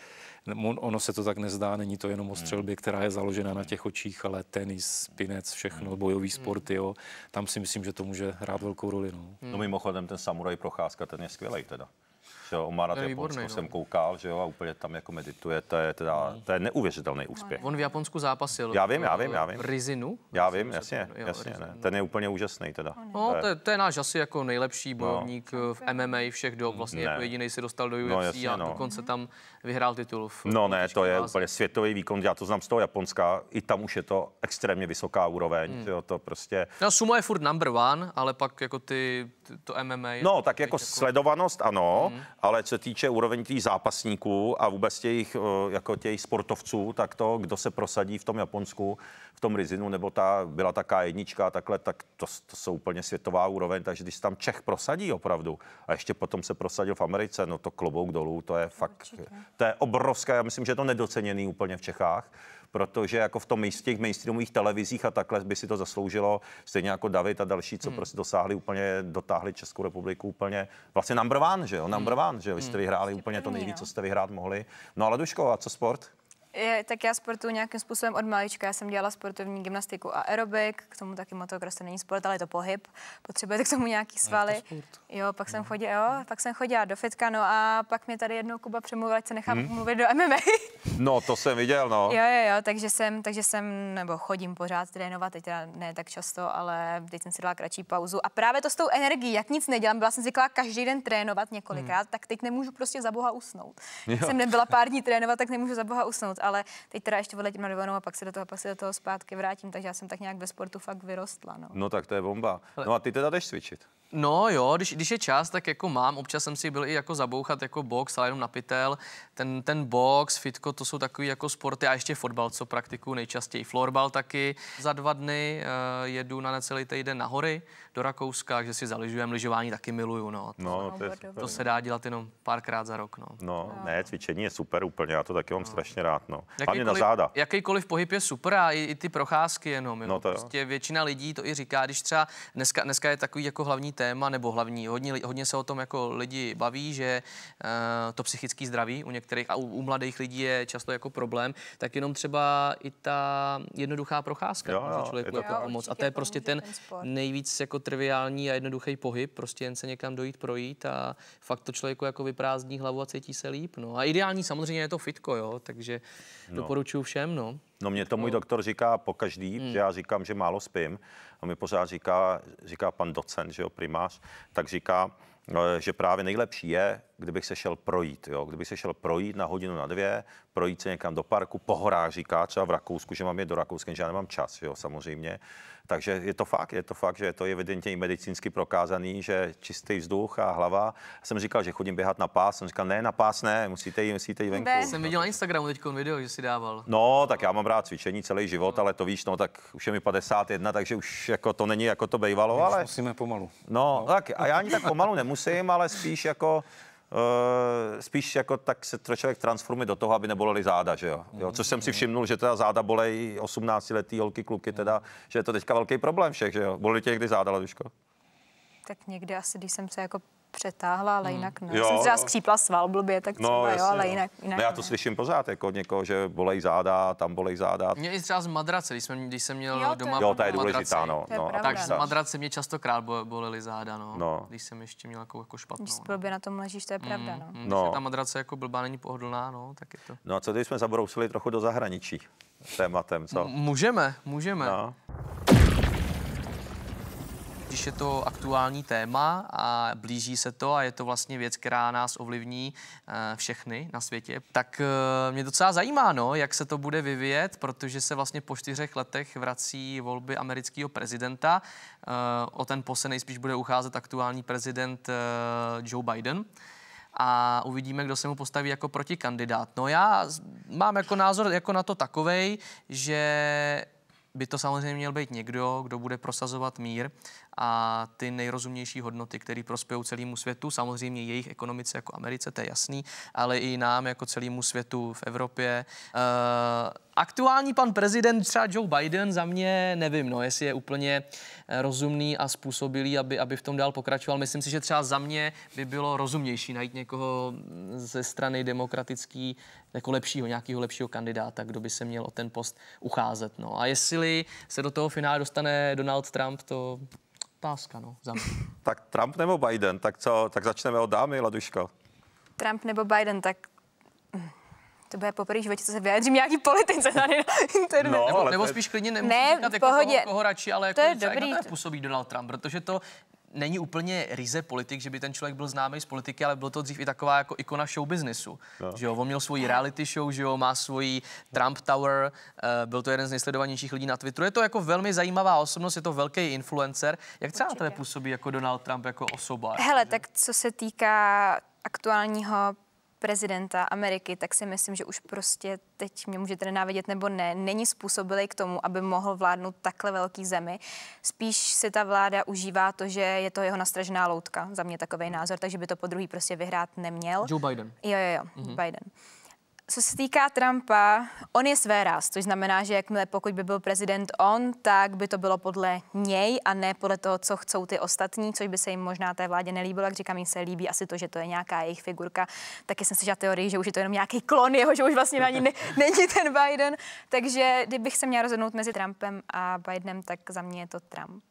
ono se to tak nezdá, není to jenom o mhm. střelbě, která je založena na těch očích, ale tenis, spinec, všechno, mhm. bojový sport, mhm. jo, tam si myslím, že to může hrát velkou roli. No, no mimochodem ten samuraj Procházka, ten je skvělý teda. Jo, on má na to Japonsko, no. koukal, že jo, a úplně tam jako medituje, to je, teda, hmm. to je neuvěřitelný úspěch. No, on v Japonsku zápasil. Já vím, já vím, já vím. Rizinu? Já vím, jasně, jo, jasně, ne. No. ten je úplně úžasný teda. No, no to je, to je náš asi jako nejlepší bojovník no. v MMA všech dob, vlastně jako ne. jako jediný si dostal do UFC no, jasně, a no. dokonce tam vyhrál titul. V no ne, to je úplně světový výkon, já to znám z toho Japonska, i tam už je to extrémně vysoká úroveň, hmm. jo, to prostě... No, sumo je furt number one, ale pak jako ty, to MMA... No, tak jako, jako sledovanost, ano, hmm ale co týče úroveň těch zápasníků a vůbec těch, eh, jako těch sportovců, tak to, kdo se prosadí v tom Japonsku, v tom Rizinu, nebo ta, byla taká jednička, takhle, tak to, to jsou úplně světová úroveň, takže když tam Čech prosadí opravdu a ještě potom se prosadil v Americe, no to klobouk dolů, to je fakt, Určitě. to je obrovské, já myslím, že je to nedoceněný úplně v Čechách, protože jako v tom v těch mainstreamových televizích a takhle by si to zasloužilo, stejně jako David a další, co hmm. prostě dosáhli úplně, dotáhli Českou republiku úplně, vlastně number one, že jo, number hmm. one, že vy jste hmm. vyhráli hmm. úplně to nejvíc, no. co jste vyhrát mohli. No ale Duško, a co sport? Je, tak já sportuju nějakým způsobem od malička. Já jsem dělala sportovní gymnastiku a aerobik, k tomu taky motocross to není sport, ale je to pohyb. Potřebujete k tomu nějaký no, svaly. To jo, pak jsem no. chodila, jo, pak jsem chodila do fitka, no a pak mě tady jednou Kuba přemluvil, ať se nechám hmm. mluvit do MMA. no, to jsem viděl, no. Jo, jo, jo, takže jsem, takže jsem, nebo chodím pořád trénovat, teď teda ne tak často, ale teď jsem si dala kratší pauzu. A právě to s tou energií, jak nic nedělám, byla jsem zvyklá každý den trénovat několikrát, hmm. tak teď nemůžu prostě za boha usnout. Jo. jsem nebyla pár dní trénovat, tak nemůžu za boha usnout moc, ale teď teda ještě odletím na dovolenou a pak se do toho, pak se do toho zpátky vrátím, takže já jsem tak nějak ve sportu fakt vyrostla. No, no tak to je bomba. No a ty teda jdeš cvičit. No jo, když, když je čas, tak jako mám, občas jsem si byl i jako zabouchat jako box, ale jenom na pytel. Ten, ten box, fitko, to jsou takový jako sporty a ještě fotbal, co praktikuju nejčastěji. Florbal taky. Za dva dny uh, jedu na necelý týden na hory do Rakouska, že si zaližujem, lyžování taky miluju. No. To, no, to, je super. to se dá dělat jenom párkrát za rok. No. no. no, ne, cvičení je super úplně, já to taky mám no. strašně rád. No. Jakýkoliv, na záda. Jakýkoliv pohyb je super a i, i ty procházky jenom. Jo. No to jo. Prostě většina lidí to i říká, když třeba dneska, dneska je takový jako hlavní téma nebo hlavní. Hodně, hodně se o tom jako lidi baví, že uh, to psychické zdraví u některých a u, u mladých lidí je často jako problém, tak jenom třeba i ta jednoduchá procházka jo, jo, člověku to... jako jo, A to je prostě ten, ten nejvíc jako triviální a jednoduchý pohyb, prostě jen se někam dojít, projít a fakt to člověku jako vyprázdní hlavu a cítí se líp. No. A ideální samozřejmě je to fitko, jo, takže no. doporučuji všem. No. No mě to můj mm. doktor říká po každý, hmm. že já říkám, že málo spím. A mi pořád říká, říká pan docent, že jo, primář, tak říká, no, že právě nejlepší je kdybych se šel projít, jo? kdybych se šel projít na hodinu, na dvě, projít se někam do parku, po horách říká třeba v Rakousku, že mám je do Rakouska, že já nemám čas, jo, samozřejmě. Takže je to fakt, je to fakt, že to je evidentně i medicínsky prokázaný, že čistý vzduch a hlava. Já jsem říkal, že chodím běhat na pás, jsem říkal, ne, na pás ne, musíte jít, musíte jít venku. Já Jsem viděl na Instagramu teď video, že si dával. No, tak já mám rád cvičení celý život, no. ale to víš, no, tak už je mi 51, takže už jako to není jako to bejvalo, ale... Musíme pomalu. No, no. tak a já ani tak pomalu nemusím, ale spíš jako Eh, spíš jako tak se to člověk transformuje do toho, aby neboleli záda, že jo? jo? Což jsem si všimnul, že teda záda bolej 18 letý holky, kluky teda, že je to teďka velký problém všech, že jo? Bolí tě někdy záda, Laduško? Tak někdy asi, když jsem se jako přetáhla, ale jinak ne. Hmm. Jo. Jsem třeba skřípla sval blbě, tak no, třeba no, jasně, jo, ale jinak, jinak no, Já to ne. slyším pořád jako od někoho, že bolej záda, tam bolej záda. Mě i třeba z madrace, když jsem, když jsem měl jo, doma Jo, ta je důležitá, no. no Je tak z madrace mě častokrát bolely záda, no, no. Když jsem ještě měl jako, jako špatnou. Když no. na tom ležíš, to je pravda, mm, no. Hmm, když no. ta madrace jako blbá není pohodlná, no, tak je to. No a co když jsme zabrousili trochu do zahraničí tématem, co? M- můžeme, můžeme. No když je to aktuální téma a blíží se to a je to vlastně věc, která nás ovlivní eh, všechny na světě, tak eh, mě docela zajímá, no, jak se to bude vyvíjet, protože se vlastně po čtyřech letech vrací volby amerického prezidenta. Eh, o ten pose nejspíš bude ucházet aktuální prezident Joe Biden a uvidíme, kdo se mu postaví jako protikandidát. No já mám jako názor jako na to takovej, že by to samozřejmě měl být někdo, kdo bude prosazovat mír a ty nejrozumější hodnoty, které prospějou celému světu, samozřejmě jejich ekonomice jako Americe, to je jasný, ale i nám jako celému světu v Evropě. Uh, aktuální pan prezident, třeba Joe Biden, za mě nevím, no, jestli je úplně eh, rozumný a způsobilý, aby, aby v tom dál pokračoval. Myslím si, že třeba za mě by bylo rozumnější najít někoho ze strany demokratický, jako lepšího, nějakého lepšího kandidáta, kdo by se měl o ten post ucházet. No. A jestli se do toho finále dostane Donald Trump, to otázka, no, za mě. tak Trump nebo Biden, tak co, tak začneme od dámy, Laduško. Trump nebo Biden, tak to bude poprvé životě, co se vyjádřím nějaký politice tady na internetu. No, nebo, nebo spíš klidně nemusím ne, říkat, jako pohodě. koho, koho radši, ale jako to jako je dobrý. Jak na to působí Donald Trump, protože to není úplně ryze politik, že by ten člověk byl známý z politiky, ale byl to dřív i taková jako ikona show businessu. No. Že jo, on měl svoji reality show, že jo, má svoji Trump Tower, uh, byl to jeden z nejsledovanějších lidí na Twitteru. Je to jako velmi zajímavá osobnost, je to velký influencer. Jak třeba na tebe působí jako Donald Trump jako osoba? Hele, jako, tak co se týká aktuálního prezidenta Ameriky, tak si myslím, že už prostě teď mě můžete nenávidět nebo ne, není způsobilý k tomu, aby mohl vládnout takhle velký zemi. Spíš si ta vláda užívá to, že je to jeho nastražená loutka, za mě takový názor, takže by to po druhý prostě vyhrát neměl. Joe Biden. Jo, jo, jo, mm-hmm. Biden. Co se týká Trumpa, on je své ráz, což znamená, že jakmile pokud by byl prezident on, tak by to bylo podle něj a ne podle toho, co chcou ty ostatní, což by se jim možná té vládě nelíbilo. Jak říkám, jim se líbí asi to, že to je nějaká jejich figurka. Taky jsem slyšela teorii, že už je to jenom nějaký klon jeho, že už vlastně ani ne, není ten Biden. Takže kdybych se měla rozhodnout mezi Trumpem a Bidenem, tak za mě je to Trump.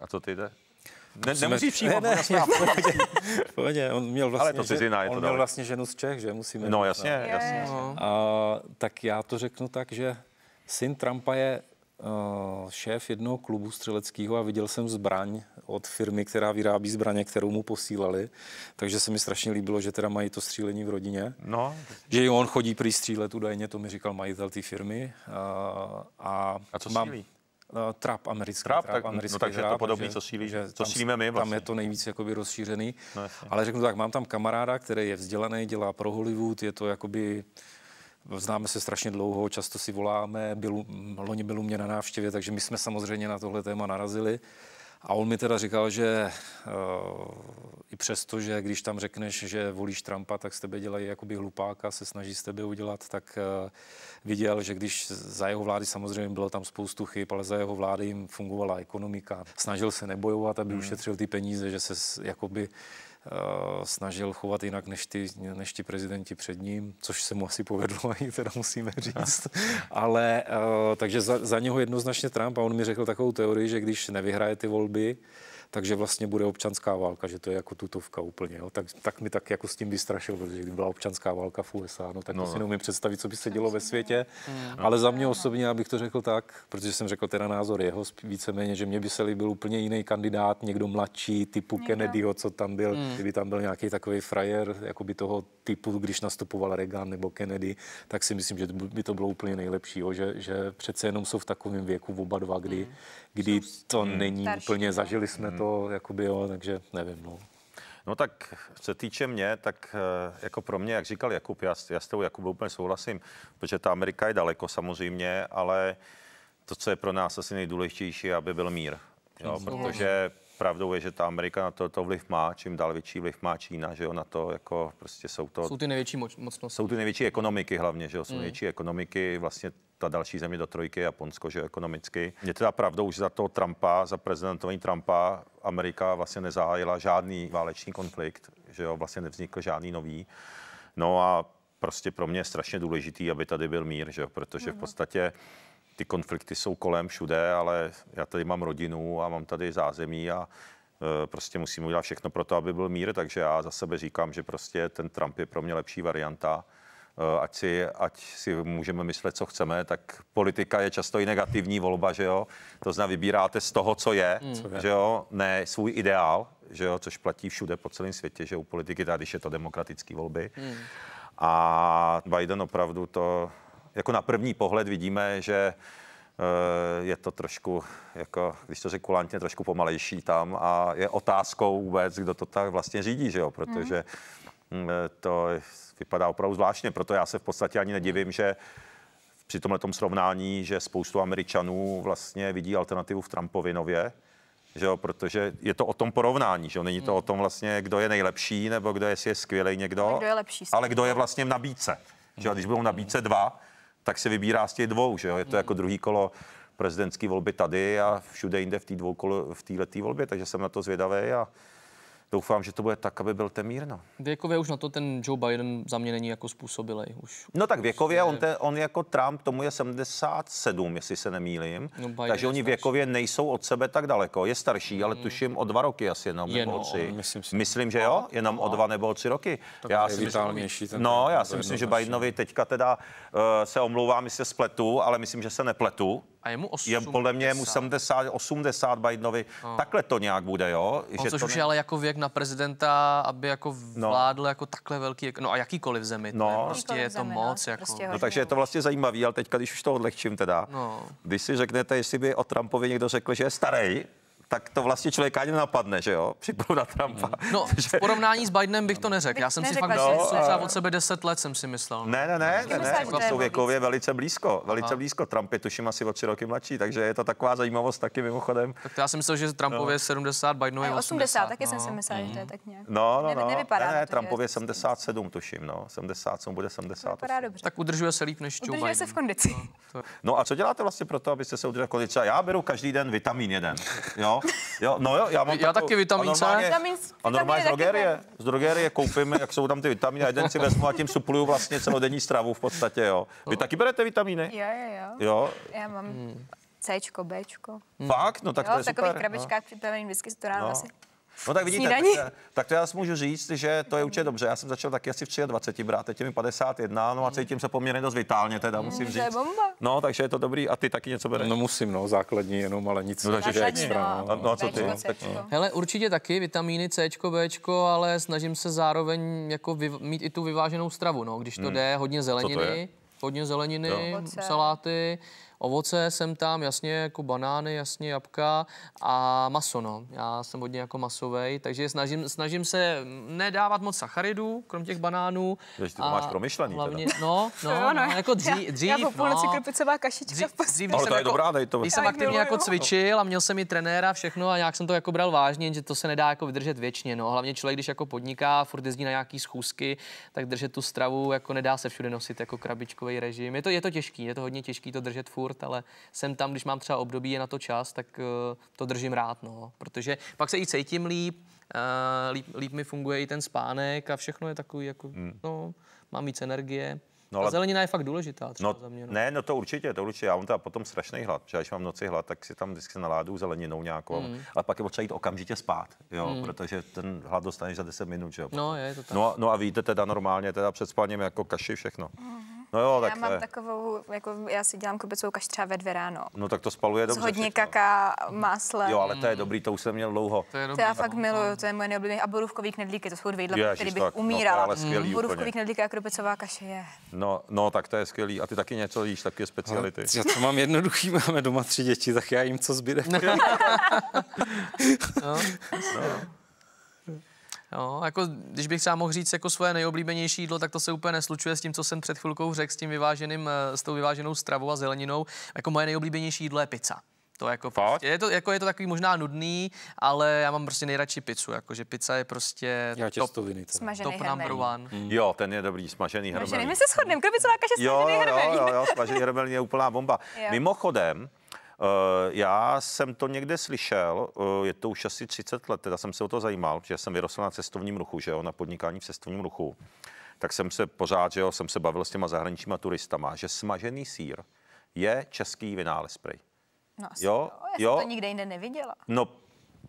A co ty jde? Ne, nemusíš přijímat. Ne, ne, ne, on měl vlastně, Ale to cizina, je to vlastně, on měl vlastně ženu z Čech, že musíme. No jasně, no. jasně. No. A, tak já to řeknu tak, že syn Trumpa je uh, šéf jednoho klubu střeleckého a viděl jsem zbraň od firmy, která vyrábí zbraně, kterou mu posílali. Takže se mi strašně líbilo, že teda mají to střílení v rodině. No. Že on chodí prý střílet údajně, to mi říkal majitel té firmy. Uh, a, a co mám, střílí? Uh, trap americký. Trap, trap tak, no, americký no, takže trap, to podobný, co, sílí, že co sílíme my vlastně. Tam je vlastně. to nejvíc jakoby rozšířený. No, Ale řeknu tak, mám tam kamaráda, který je vzdělaný, dělá pro Hollywood, je to jakoby Známe se strašně dlouho, často si voláme, byl, loni byl u mě na návštěvě, takže my jsme samozřejmě na tohle téma narazili. A on mi teda říkal, že uh, i přesto, že když tam řekneš, že volíš Trumpa, tak s tebe dělají jakoby hlupáka, se snaží s tebe udělat, tak uh, viděl, že když za jeho vlády samozřejmě bylo tam spoustu chyb, ale za jeho vlády jim fungovala ekonomika. Snažil se nebojovat, aby hmm. ušetřil ty peníze, že se jakoby Eh, snažil chovat jinak než ty, než ti prezidenti před ním, což se mu asi povedlo, i teda musíme říct. Ale eh, takže za, za něho jednoznačně Trump a on mi řekl takovou teorii, že když nevyhraje ty volby, takže vlastně bude občanská válka, že to je jako tutovka úplně. Jo. Tak, tak mi tak jako s tím vystrašil, protože kdyby byla občanská válka v USA, no, tak no, si no. neumím představit, co by se dělo ve světě. No. Ale za no, mě no, osobně, abych to řekl tak, protože jsem řekl teda názor jeho víceméně, že mě by se líbil úplně jiný kandidát, někdo mladší, typu někdo. Kennedyho, co tam byl, mm. kdyby tam byl nějaký takový frajer, jako by toho typu, když nastupoval Reagan nebo Kennedy, tak si myslím, že by to bylo úplně nejlepší, jo, že, že přece jenom jsou v takovém věku oba dva, kdy, mm kdy to není starší, úplně, no. zažili jsme hmm. to, jakoby jo, takže nevím, no. No tak se týče mě, tak eh, jako pro mě, jak říkal Jakub, já, já s tou Jakubou úplně souhlasím, protože ta Amerika je daleko samozřejmě, ale to, co je pro nás asi nejdůležitější, aby byl mír. Jo, protože Pravdou je, že ta Amerika na to, to vliv má, čím dál větší vliv má Čína, že jo, na to jako prostě jsou to... Jsou ty největší moč, mocnosti. Jsou ty největší ekonomiky hlavně, že jo, jsou mm. největší ekonomiky, vlastně ta další země do trojky, Japonsko, že ekonomicky. Je teda pravdou, že za toho Trumpa, za prezidentování Trumpa, Amerika vlastně nezahájila žádný válečný konflikt, že jo, vlastně nevznikl žádný nový. No a prostě pro mě je strašně důležitý, aby tady byl mír, že jo, protože v mm. podstatě ty konflikty jsou kolem všude, ale já tady mám rodinu a mám tady zázemí a e, prostě musím udělat všechno pro to, aby byl mír, takže já za sebe říkám, že prostě ten Trump je pro mě lepší varianta. E, ať si, ať si můžeme myslet, co chceme, tak politika je často i negativní volba, že jo? To znamená, vybíráte z toho, co je, mm. že jo? Ne svůj ideál, že jo? Což platí všude po celém světě, že u politiky tady je to demokratické volby. Mm. A Biden opravdu to jako na první pohled vidíme, že eh, je to trošku, jako, když to řeknu kulantně, trošku pomalejší tam a je otázkou vůbec, kdo to tak vlastně řídí, že jo, protože mhm. eh, to vypadá opravdu zvláštně, proto já se v podstatě ani nedivím, že při tomhle srovnání, že spoustu Američanů vlastně vidí alternativu v Trumpovi nově, že jo, protože je to o tom porovnání, že jo, není to mhm. o tom vlastně, kdo je nejlepší, nebo kdo je, je skvělý někdo, ale kdo je, lepší, ale kdo je vlastně v nabídce, že jo, mhm. když budou nabídce dva, tak se vybírá z těch dvou, že jo? Je to jako mm. druhý kolo prezidentské volby tady a všude jinde v té dvoukoletý volbě, takže jsem na to zvědavý a doufám, že to bude tak, aby byl mírno. Věkově už na to ten Joe Biden za mě není jako způsobilý. Už, no tak prostě- věkově, on, te, on jako Trump, tomu je 77, jestli se nemýlím. No Takže oni starší. věkově nejsou od sebe tak daleko. Je starší, ale mm. tuším o dva roky asi jenom, Je nebo no, tři. Myslím, si, myslím, že jo, jenom o dva nebo o tři roky. Tak já si myslím, ten no, já si myslím, že Bidenovi teďka teda uh, se omlouvám, jestli spletu, ale myslím, že se nepletu a je mu 80. Je, podle mě je mu 70, 80 Bidenovi. No. Takhle to nějak bude, jo? On, že což to už ne... je ale jako věk na prezidenta, aby jako no. vládl no. jako takhle velký, no a jakýkoliv zemi. No. To je, no. prostě jakýkoliv je to zemi, no. moc. No. Jako. Prostě no, takže je to vlastně zajímavý, ale teďka, když už to odlehčím teda, no. když si řeknete, jestli by o Trumpovi někdo řekl, že je starý, tak to vlastně člověka ani napadne, že jo, na Trumpa. Mm. No, že... v porovnání s Bidenem bych to neřekl. Já jsem si fakt no, myslel, od sebe 10 let jsem si myslel. No. Ne, ne, ne, ne, ne. ne. jsou věkově velice blízko, velice Aha. No. blízko. Trump je tuším asi o tři roky mladší, takže je to taková zajímavost taky mimochodem. Tak to já jsem myslel, že Trumpově no. 70, Bidenově 80. 80, taky no. jsem si myslel, že to je mm. tak nějak. No, no, no. ne, ne, no. ne, ne Trumpově 77 tuším, no. 70, co bude 70. Tak udržuje se líp než Udržuje se v kondici. No a co děláte vlastně pro to, abyste se udrželi v kondici? Já beru každý den vitamin jeden, jo Jo, no jo, já mám Já taky vitamínce. A normálně, a normálně z drogerie. Z drogerie koupím, jak jsou tam ty vitamíny, a jeden si vezmu a tím supluju vlastně celodenní stravu v podstatě, jo. Vy taky berete vitamíny? Jo, jo, jo. jo? Já mám hmm. Cčko, Bčko. Fakt? No tak jo, to je v takových krabičkách no. připravený vždycky to ráno no. asi. No tak vidíte, tak, eh, tak, to já si můžu říct, že to je určitě dobře. Já jsem začal taky asi v 23 brát, teď mi 51, no a cítím se poměrně dost vitálně, teda mm, musím říct. No, takže je to dobrý. A ty taky něco bereš? No musím, no, základní jenom, ale nic. No, takže je extra. No, no, no co ty? No, Hele, určitě taky vitamíny C, B, ale snažím se zároveň jako vy, mít i tu vyváženou stravu, no, když to hmm. jde, hodně zeleniny hodně zeleniny, saláty. Ovoce jsem tam, jasně jako banány, jasně jabka a maso, no. Já jsem hodně jako masovej, takže snažím, snažím se nedávat moc sacharidů, krom těch banánů. Takže ty to a máš promyšlený. Hlavně, teda. No, no, no, no, jako dřív, já, dřív, já po no. půlnoci no, kašička dřív, dřív, Ale to je jako, dobrá, dej to. Když jsem aktivně jako cvičil a měl jsem i trenéra všechno a nějak jsem to jako bral vážně, že to se nedá jako vydržet věčně, no. Hlavně člověk, když jako podniká, furt jezdí na nějaký schůzky, tak držet tu stravu, jako nedá se všude nosit jako krabičkový režim. Je to, je to těžký, je to hodně těžký to držet furt furt, ale jsem tam, když mám třeba období, je na to čas, tak eh, to držím rád, no, protože pak se i cítím líp, eh, líp, líp mi funguje i ten spánek a všechno je takový, jako, hmm. no, mám víc energie. No, ale... Ta zelenina je fakt důležitá třeba no, za mě. No. Ne, no to určitě, to určitě. Já mám teda potom strašný hlad, že když mám noci hlad, tak si tam vždycky naládu zeleninou nějakou, mm. ale pak je potřeba jít okamžitě spát, jo, mm. protože ten hlad dostaneš za 10 minut, že jo. No, je to tak. No, no a víte teda normálně, teda před spáním jako kaši všechno. Mm. No jo, tak já mám je. takovou, jako já si dělám kubicovou kaši třeba ve dvě ráno. No tak to spaluje dobře. S hodně kaká, másle. Jo, ale to je dobrý, to už jsem měl dlouho. To, je dobrý, to já fakt miluju, to je moje nejoblíbenější. A borůvkový knedlíky, to jsou dvě jídla, který bych tak, no, umírala. No, ale skvělý, mm. Borůvkový knedlíky a kupecová kaše je. No, no, tak to je skvělý. A ty taky něco jíš, taky speciality. Ale já to mám jednoduchý, máme doma tři děti, tak já jim co zbyde. No. No, no. no. Jo, jako, když bych třeba mohl říct jako svoje nejoblíbenější jídlo, tak to se úplně neslučuje s tím, co jsem před chvilkou řekl, s, tím vyváženým, eh, s tou vyváženou stravou a zeleninou. Jako moje nejoblíbenější jídlo je pizza. To jako prostě, je, to, jako je to takový možná nudný, ale já mám prostě nejradši pizzu, jakože pizza je prostě já top, to smažený top number one. Mm. Jo, ten je dobrý, smažený hrmelín. Smažený, my se shodneme, krabicová kaše, smažený jo, hrmelín. Jo, jo, jo, smažený hrmelín je úplná bomba. Jo. Mimochodem, Eh, já jsem to někde slyšel, eh, je to už asi 30 let, teda jsem se o to zajímal, že jsem vyrostl na cestovním ruchu, že jo, na podnikání v cestovním ruchu. Tak jsem se pořád, že jo, jsem se bavil s těma zahraničníma turistama, že smažený sír je český vynález prej. No asi jo, jo, já jo. to nikde jinde neviděla. No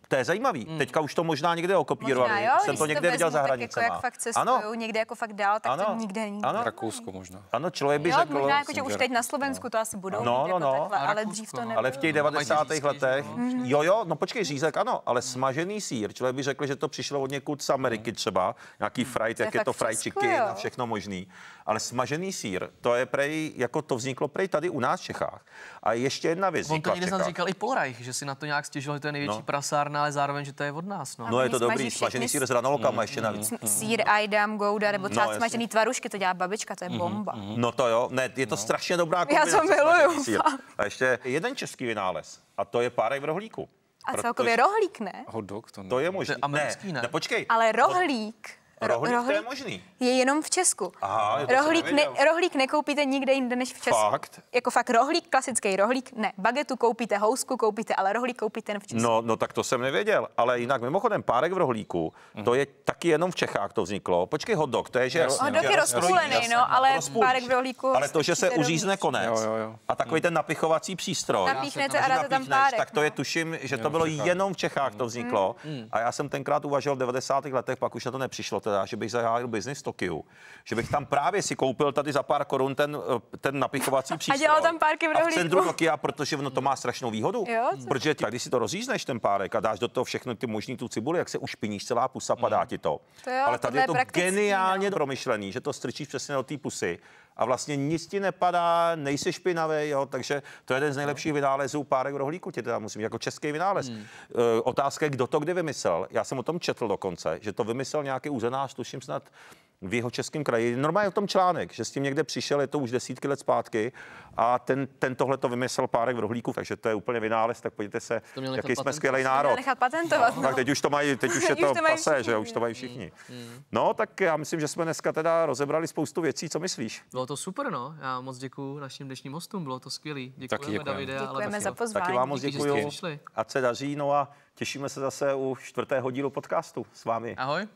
to je zajímavý. Hmm. Teďka už to možná někde okopírovali. Možná, jo, Jsem to někde to viděl za jako hranicema. Jako jak fakt cestuju, ano. někde jako fakt dál, tak ano. to nikde není. Ano. Rakousko možná. Ano, člověk by jo, řekl. Možná jako, že už teď na Slovensku no. to asi budou. No, no, jako no. Takhle, ale dřív to nebylo. Ale v těch 90. letech. No. Mhm. Jo, jo, no počkej, řízek, ano, ale smažený sír. Člověk by řekl, že to přišlo od někud z Ameriky mhm. třeba. Nějaký mhm. fried, jak je to frajčiky a všechno možný ale smažený sír, to je prej, jako to vzniklo prej tady u nás v Čechách. A ještě jedna věc. On to někde snad říkal i Polreich, že si na to nějak stěžil, že to je největší no. prasárna, ale zároveň, že to je od nás. No, no je to dobrý, smažený sír s ranolkama mm, ještě navíc. Mm, mm. Sír, ajdam, gouda, nebo no, třeba no, smažený tvarušky, to dělá babička, to je mm-hmm, bomba. Mm-hmm. No to jo, ne, je to no. strašně dobrá kombinace. Já to miluju. A ještě jeden český vynález, a to je párek v rohlíku. A celkově rohlík, ne? Hodok, to ne. To je možné. americký, ne? ne. ne počkej. Ale rohlík. Rohlík, rohlík to je možný. Je jenom v Česku. Aha, je rohlík, ne, rohlík nekoupíte nikde jinde než v Česku. Fakt? Jako fakt rohlík, klasický rohlík, ne. Bagetu koupíte, housku koupíte, ale rohlík koupíte jen v Česku. No, no tak to jsem nevěděl. Ale jinak mimochodem párek v rohlíku, mm. to je taky jenom v Čechách to vzniklo. Počkej, hodok, to je, že... Jasně, hodok no. je rozpůlený, no, no, ale rozpůlíš. párek v rohlíku... Ale to, že se uřízne konec jo, jo, jo. a takový mhm. ten napichovací přístroj. Napíchnete a dáte tam párek. Tak to je, no. tuším, že to bylo jenom v Čechách to vzniklo. Mhm. A já jsem tenkrát uvažoval v 90. letech, pak už na to nepřišlo teda, že bych zahájil biznis v Tokiu, že bych tam právě si koupil tady za pár korun ten, eh, ten napichovací přístroj. A dělal tam párky v rohlíku. A v centru Tokia, protože ono to má strašnou výhodu. Jo, protože ty, když si to rozřízneš ten párek a dáš do toho všechno ty možný tu cibuli, jak se ušpiníš, celá pusa, padá mm. ti to. to jo, Ale tady je to no. geniálně no. promyšlený, že to strčíš přesně do té pusy a vlastně nic ti nepadá, nejsi špinavý, jo, takže to je jeden z nejlepších vynálezů párek v rohlíku, ti teda musím, jako český vynález. Hmm. Eh, otázka je, kdo to kdy vymyslel. Já jsem o tom četl dokonce, že to vymyslel nějaký úzenář, tuším snad v jeho českém kraji. Normálně o tom článek, že s tím někde přišel, je to už desítky let zpátky a ten, ten tohle to vymyslel párek v rohlíku, takže to je úplně vynález, tak podívejte se, jaký jsme skvělý národ. Nechat patentovat, no. No. Tak teď už to mají, teď už je to, to pase, všichni, že už to mají všichni. Mm, mm. No, tak já myslím, že jsme dneska teda rozebrali spoustu věcí, co myslíš? Bylo to super, no. Já moc děkuji našim dnešním hostům, bylo to skvělý. Děkujeme, děkujeme. Davide. Děkujeme ale za pozvání. Taky vám moc děkuji. A se daří, no a těšíme se zase u čtvrtého dílu podcastu s vámi. Ahoj.